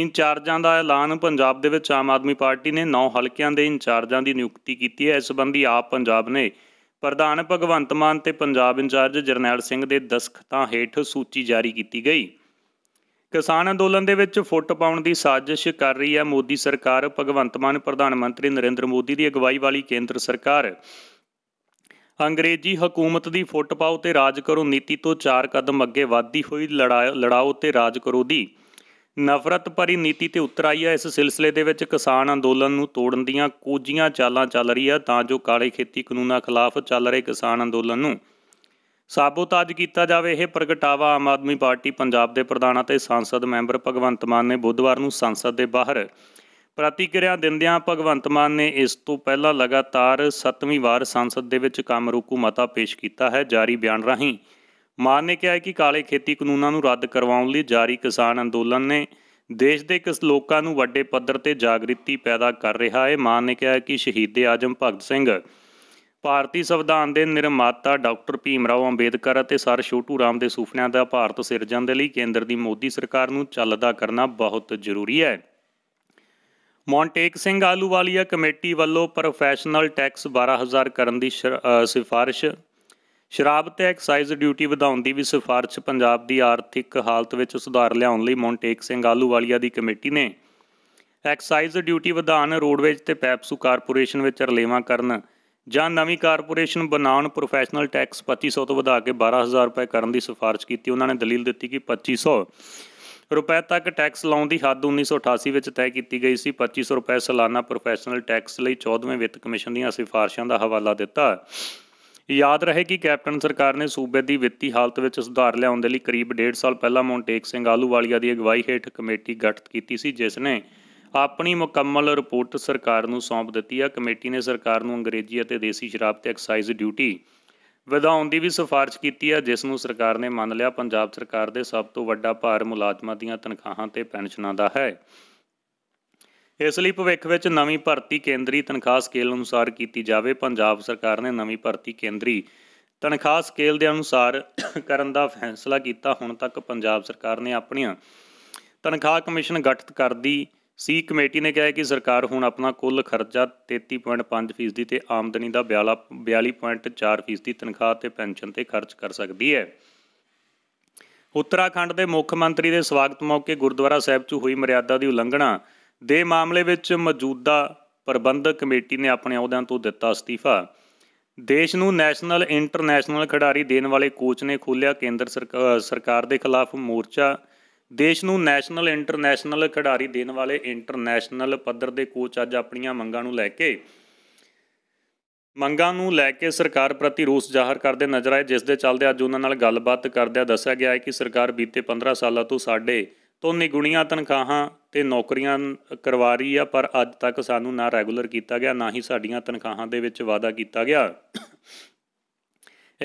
ਇੰਚਾਰਜਾਂ ਦਾ ਐਲਾਨ ਪੰਜਾਬ ਦੇ ਵਿੱਚ ਆਮ ਆਦਮੀ ਪਾਰਟੀ ਨੇ 9 ਹਲਕਿਆਂ ਦੇ ਇੰਚਾਰਜਾਂ ਦੀ ਨਿਯੁਕਤੀ ਕੀਤੀ ਹੈ ਇਸ ਸੰਬੰਧੀ ਆਪ ਪੰਜਾਬ ਨੇ ਪ੍ਰਧਾਨ ਭਗਵੰਤ ਮਾਨ ਤੇ ਪੰਜਾਬ ਇੰਚਾਰਜ ਜਰਨੈਲ ਸਿੰਘ ਦੇ ਦਸਖਤਾਂ ਹੇਠ ਸੂਚੀ ਜਾਰੀ ਕੀਤੀ ਗਈ ਕਿਸਾਨ ਅੰਦੋਲਨ ਦੇ ਵਿੱਚ ਫੁੱਟ ਪਾਉਣ ਦੀ ਸਾਜ਼ਿਸ਼ ਕਰ ਰਹੀ ਹੈ ਮੋਦੀ ਸਰਕਾਰ ਭਗਵੰਤ ਮਾਨ ਪ੍ਰਧਾਨ ਮੰਤਰੀ ਨਰਿੰਦਰ ਮੋਦੀ ਦੀ ਅਗਵਾਈ ਵਾਲੀ ਕੇਂਦਰ ਸਰਕਾਰ ਅੰਗਰੇਜ਼ੀ ਹਕੂਮਤ ਦੀ ਫੁੱਟ ਪਾਓ ਤੇ ਰਾਜ ਕਰੋ ਨੀਤੀ ਤੋਂ ਚਾਰ ਕਦਮ ਅੱਗੇ ਵਧਦੀ ਹੋਈ ਲੜਾਓ ਤੇ ਰਾਜ ਕਰੋ ਦੀ ਨਫ਼ਰਤ ਭਰੀ ਨੀਤੀ ਤੇ ਉਤਰ ਆਈ ਹੈ ਇਸ ਸਿਲਸਿਲੇ ਦੇ ਵਿੱਚ ਕਿਸਾਨ ਅੰਦੋਲਨ ਨੂੰ ਤੋੜਨ ਦੀਆਂ ਕੋਝੀਆਂ ਚਾਲਾਂ ਚੱਲ ਰਹੀ ਹੈ ਤਾਂ ਜੋ ਕਾਲੇ ਖੇਤੀ ਕਾਨੂੰਨਾਂ ਖਿਲਾਫ ਚੱਲ ਰਹੇ ਕਿਸਾਨ ਅੰਦੋਲਨ ਨੂੰ ਸਾਬੋਤਾਜ ਕੀਤਾ ਜਾਵੇ ਇਹ ਪ੍ਰਗਟਾਵਾ ਆਮ ਆਦਮੀ ਪਾਰਟੀ ਪੰਜਾਬ ਦੇ ਪ੍ਰਧਾਨ ਅਤੇ ਸੰਸਦ ਮੈਂਬਰ ਭਗਵੰਤ ਮਾਨ ਨੇ ਬੁੱਧਵਾਰ ਨੂੰ ਸੰਸਦ ਦੇ ਬਾਹਰ ਪ੍ਰਤੀਕਿਰਿਆ ਦਿੰਦਿਆਂ ਭਗਵੰਤ ਮਾਨ ਨੇ ਇਸ ਤੋਂ ਪਹਿਲਾਂ ਲਗਾਤਾਰ 7ਵੀਂ ਵਾਰ ਸੰਸਦ ਦੇ ਵਿੱਚ ਕੰਮ ਰੁਕੂ ਮਤਾ ਪੇਸ਼ ਕੀਤਾ ਹੈ ਜਾਰੀ ਬਿਆਨ ਰਾਹੀਂ ਮਾਨ ਨੇ ਕਿਹਾ ਕਿ ਕਾਲੇ ਖੇਤੀ ਕਾਨੂੰਨਾਂ ਨੂੰ ਰੱਦ ਕਰਵਾਉਣ ਲਈ ਜਾਰੀ ਕਿਸਾਨ ਅੰਦੋਲਨ ਨੇ ਦੇਸ਼ ਦੇ ਕਿਸ ਲੋਕਾਂ ਨੂੰ ਵੱਡੇ ਪੱਧਰ ਤੇ ਜਾਗਰਿਤੀ ਪੈਦਾ ਕਰ ਰਿਹਾ ਹੈ ਮਾਨ ਨੇ ਕਿਹਾ ਕਿ ਸ਼ਹੀਦ ਆਜਮ ਭਗਤ ਸਿੰਘ ਭਾਰਤੀ ਸੰਵਿਧਾਨ ਦੇ ਨਿਰਮਾਤਾ ਡਾਕਟਰ ਭੀਮ ਰਾਓ ਅੰਬੇਦਕਰ ਅਤੇ ਸਰ ਛੋਟੂ ਰਾਮ ਦੇ ਸੁਪਨਿਆਂ ਦਾ ਭਾਰਤ ਸਿਰਜਣ ਦੇ ਲਈ ਕੇਂਦਰ ਦੀ ਮੋਦੀ ਸਰਕਾਰ ਨੂੰ ਚੱਲਦਾ ਕਰਨਾ ਬਹੁਤ ਜ਼ਰੂਰੀ ਹੈ ਮੌਂਟੇਕ ਸਿੰਘ ਆਲੂਵਾਲੀਆ ਕਮੇਟੀ ਵੱਲੋਂ ਪ੍ਰੋਫੈਸ਼ਨਲ ਟੈਕਸ 12000 ਕਰਨ ਦੀ ਸਿਫਾਰਿਸ਼ ਸ਼ਰਾਬ ਤੇ ਐਕਸਾਈਜ਼ ਡਿਊਟੀ ਵਧਾਉਣ ਦੀ ਵੀ ਸਿਫਾਰਿਸ਼ ਪੰਜਾਬ ਦੀ ਆਰਥਿਕ ਹਾਲਤ ਵਿੱਚ ਸੁਧਾਰ ਲਿਆਉਣ ਲਈ ਮੌਂਟੇਕ ਸਿੰਘ ਆਲੂਵਾਲੀਆ ਦੀ ਕਮੇਟੀ ਨੇ ਐਕਸਾਈਜ਼ ਡਿਊਟੀ ਵਧਾਉਣ ਰੋਡਵੇਜ ਤੇ ਪੈਪਸੂ ਕਾਰਪੋਰੇਸ਼ਨ ਵਿੱਚ ਰਲੇਵਾਂ ਕਰਨ ਜਾਂ ਨਵੀਂ ਕਾਰਪੋਰੇਸ਼ਨ ਬਣਾਉਣ ਪ੍ਰੋਫੈਸ਼ਨਲ ਟੈਕਸ 2500 ਤੋਂ ਵਧਾ ਕੇ 12000 ਰੁਪਏ ਕਰਨ ਦੀ ਸਿਫਾਰਿਸ਼ ਕੀਤੀ ਉਹਨਾਂ ਨੇ ਦਲੀਲ ਦਿੱਤੀ ਕਿ 2500 ਰੁਪਏ ਤੱਕ ਟੈਕਸ ਲਾਉਣ ਦੀ ਹੱਦ 1988 ਵਿੱਚ ਤੈਅ ਕੀਤੀ ਗਈ ਸੀ 2500 ਰੁਪਏ ਸਾਲਾਨਾ ਪ੍ਰੋਫੈਸ਼ਨਲ ਟੈਕਸ ਲਈ 14ਵੇਂ ਵਿੱਤ ਕਮਿਸ਼ਨ ਦੀਆਂ ਸਿਫਾਰਿਸ਼ਾਂ ਦਾ ਹਵਾਲਾ ਦਿੱਤਾ ਯਾਦ ਰਹੇ ਕਿ ਕੈਪਟਨ ਸਰਕਾਰ ਨੇ ਸੂਬੇ ਦੀ ਵਿੱਤੀ ਹਾਲਤ ਵਿੱਚ ਸੁਧਾਰ ਲਿਆਉਣ ਦੇ ਲਈ ਕਰੀਬ 1.5 ਸਾਲ ਪਹਿਲਾਂ ਮੌਂਟੇਕ ਸਿੰਘ ਆਲੂਵਾਲੀਆ ਦੀ ਅਗਵਾਈ ਹੇਠ ਕਮੇਟੀ ਗਠਿਤ ਕੀਤੀ ਸੀ ਜਿਸ ਨੇ ਆਪਣੀ ਮੁਕੰਮਲ ਰਿਪੋਰਟ ਸਰਕਾਰ ਨੂੰ ਸੌਂਪ ਦਿੱਤੀ ਹੈ ਕਮੇਟੀ ਨੇ ਸਰਕਾਰ ਨੂੰ ਅੰਗਰੇਜ਼ੀ ਅਤੇ ਦੇਸੀ ਸ਼ਰਾਬ ਤੇ ਐਕਸਾਈਜ਼ ਡਿਊਟੀ ਵਧਾਉਣ ਦੀ ਵੀ ਸਿਫਾਰਿਸ਼ ਕੀਤੀ ਹੈ ਜਿਸ ਨੂੰ ਸਰਕਾਰ ਨੇ ਮੰਨ ਲਿਆ ਪੰਜਾਬ ਸਰਕਾਰ ਦੇ ਸਭ ਤੋਂ ਵੱਡਾ ਭਾਰ ਮੁਲਾਜ਼ਮਾਂ ਦੀਆਂ ਤਨਖਾਹਾਂ ਤੇ ਪੈਨਸ਼ਨਾਂ ਦਾ ਹੈ ਇਸ ਲਈ ਭਵਿੱਖ ਵਿੱਚ ਨਵੀਂ ਭਰਤੀ ਕੇਂਦਰੀ ਤਨਖਾਹ ਸਕੇਲ ਅਨੁਸਾਰ ਕੀਤੀ ਜਾਵੇ ਪੰਜਾਬ ਸਰਕਾਰ ਨੇ ਨਵੀਂ ਭਰਤੀ ਕੇਂਦਰੀ ਤਨਖਾਹ ਸਕੇਲ ਦੇ ਅਨੁਸਾਰ ਕਰਨ ਦਾ ਫੈਸਲਾ ਕੀਤਾ ਹੁਣ ਤੱਕ ਪੰਜਾਬ ਸਰਕਾਰ ਨੇ ਆਪਣੀਆਂ ਤਨਖਾਹ ਕਮਿਸ਼ਨ ਗਠਿਤ ਕਰਦੀ ਸੀ ਕਮੇਟੀ ਨੇ ਕਿਹਾ ਕਿ ਸਰਕਾਰ ਹੁਣ ਆਪਣਾ ਕੁੱਲ ਖਰਚਾ 33.5% ਤੇ ਆਮਦਨੀ ਦਾ 42.4% ਤਨਖਾਹ ਤੇ ਪੈਨਸ਼ਨ ਤੇ ਖਰਚ ਕਰ ਸਕਦੀ ਹੈ ਉੱਤਰਾਖੰਡ ਦੇ ਮੁੱਖ ਮੰਤਰੀ ਦੇ ਸਵਾਗਤ ਮੌਕੇ ਗੁਰਦੁਆਰਾ ਸਾਹਿਬ 'ਚ ਹੋਈ ਮਰਿਆਦਾ ਦੀ ਉਲੰਘਣਾ ਦੇ ਮਾਮਲੇ ਵਿੱਚ ਮੌਜੂਦਾ ਪ੍ਰਬੰਧਕ ਕਮੇਟੀ ਨੇ ਆਪਣੇ ਅਹੁਦਿਆਂ ਤੋਂ ਦਿੱਤਾ ਅਸਤੀਫਾ ਦੇਸ਼ ਨੂੰ ਨੈਸ਼ਨਲ ਇੰਟਰਨੈਸ਼ਨਲ ਖਿਡਾਰੀ ਦੇਣ ਵਾਲੇ ਕੋਚ ਨੇ ਖੋਲਿਆ ਕੇਂਦਰ ਸਰਕਾਰ ਦੇ ਖਿਲਾਫ ਮੋਰਚਾ ਦੇਸ਼ ਨੂੰ ਨੈਸ਼ਨਲ ਇੰਟਰਨੈਸ਼ਨਲ ਖਿਡਾਰੀ ਦੇਣ ਵਾਲੇ ਇੰਟਰਨੈਸ਼ਨਲ ਪੱਧਰ ਦੇ ਕੋਚ ਅੱਜ ਆਪਣੀਆਂ ਮੰਗਾਂ ਨੂੰ ਲੈ ਕੇ ਮੰਗਾਂ ਨੂੰ ਲੈ ਕੇ ਸਰਕਾਰ ਪ੍ਰਤੀ ਰੋਸ ਜ਼ਾਹਰ ਕਰਦੇ ਨਜ਼ਰ ਆਏ ਜਿਸ ਦੇ ਚੱਲਦੇ ਅੱਜ ਉਹਨਾਂ ਨਾਲ ਗੱਲਬਾਤ ਕਰਦਿਆਂ ਦੱਸਿਆ ਗਿਆ ਹੈ ਕਿ ਸਰਕਾਰ ਬੀਤੇ 15 ਸਾਲਾਂ ਤੋਂ ਸਾਡੇ ਤੋਂ ਨਿਗੁਣੀਆਂ ਤਨਖਾਹਾਂ ਤੇ ਨੌਕਰੀਆਂ ਕਰਵਾ ਰਹੀ ਆ ਪਰ ਅੱਜ ਤੱਕ ਸਾਨੂੰ ਨਾ ਰੈਗੂਲਰ ਕੀਤਾ ਗਿਆ ਨਾ ਹੀ ਸਾਡੀਆਂ ਤਨਖਾਹਾਂ ਦੇ ਵਿੱਚ ਵਾਅਦਾ ਕੀਤਾ ਗਿਆ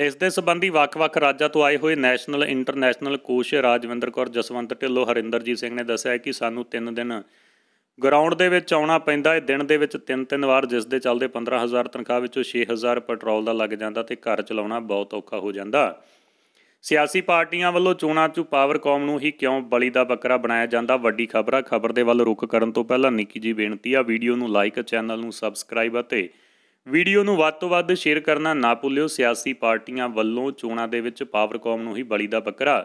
ਇਸ ਦੇ ਸੰਬੰਧੀ ਵੱਖ-ਵੱਖ ਰਾਜਾਂ ਤੋਂ ਆਏ ਹੋਏ ਨੈਸ਼ਨਲ ਇੰਟਰਨੈਸ਼ਨਲ ਕੋਸ਼ ਰਾਜਵਿੰਦਰ ਕੌਰ ਜਸਵੰਤ ਢਿੱਲੋਂ ਹਰਿੰਦਰਜੀਤ ਸਿੰਘ ਨੇ ਦੱਸਿਆ ਕਿ ਸਾਨੂੰ 3 ਦਿਨ ਗਰਾਊਂਡ ਦੇ ਵਿੱਚ ਆਉਣਾ ਪੈਂਦਾ ਹੈ ਦਿਨ ਦੇ ਵਿੱਚ 3-3 ਵਾਰ ਜਿਸ ਦੇ ਚੱਲਦੇ 15000 ਤਨਖਾਹ ਵਿੱਚੋਂ 6000 ਪੈਟਰੋਲ ਦਾ ਲੱਗ ਜਾਂਦਾ ਤੇ ਘਰ ਚਲਾਉਣਾ ਬਹੁਤ ਔਖਾ ਹੋ ਜਾਂਦਾ ਸਿਆਸੀ ਪਾਰਟੀਆਂ ਵੱਲੋਂ ਚੋਣਾਂ 'ਚ ਪਾਵਰ ਕਾਮ ਨੂੰ ਹੀ ਕਿਉਂ ਬਲੀ ਦਾ ਬੱਕਰਾ ਬਣਾਇਆ ਜਾਂਦਾ ਵੱਡੀ ਖਬਰ ਆ ਖਬਰ ਦੇ ਵੱਲ ਰੁਕ ਕਰਨ ਤੋਂ ਪਹਿਲਾਂ ਨਿੱਕੀ ਜੀ ਬੇਨਤੀ ਆ ਵੀਡੀਓ ਨੂੰ ਲਾਈਕ ਚੈਨਲ ਨੂੰ ਸਬਸਕ੍ਰਾਈਬ ਅਤੇ ਵੀਡੀਓ ਨੂੰ ਵੱਧ ਤੋਂ ਵੱਧ ਸ਼ੇਅਰ ਕਰਨਾ ਨਾ ਭੁੱਲਿਓ ਸਿਆਸੀ ਪਾਰਟੀਆਂ ਵੱਲੋਂ ਚੋਣਾਂ ਦੇ ਵਿੱਚ ਪਾਵਰ ਕਾਮ ਨੂੰ ਹੀ ਬਲੀ ਦਾ ਬੱਕਰਾ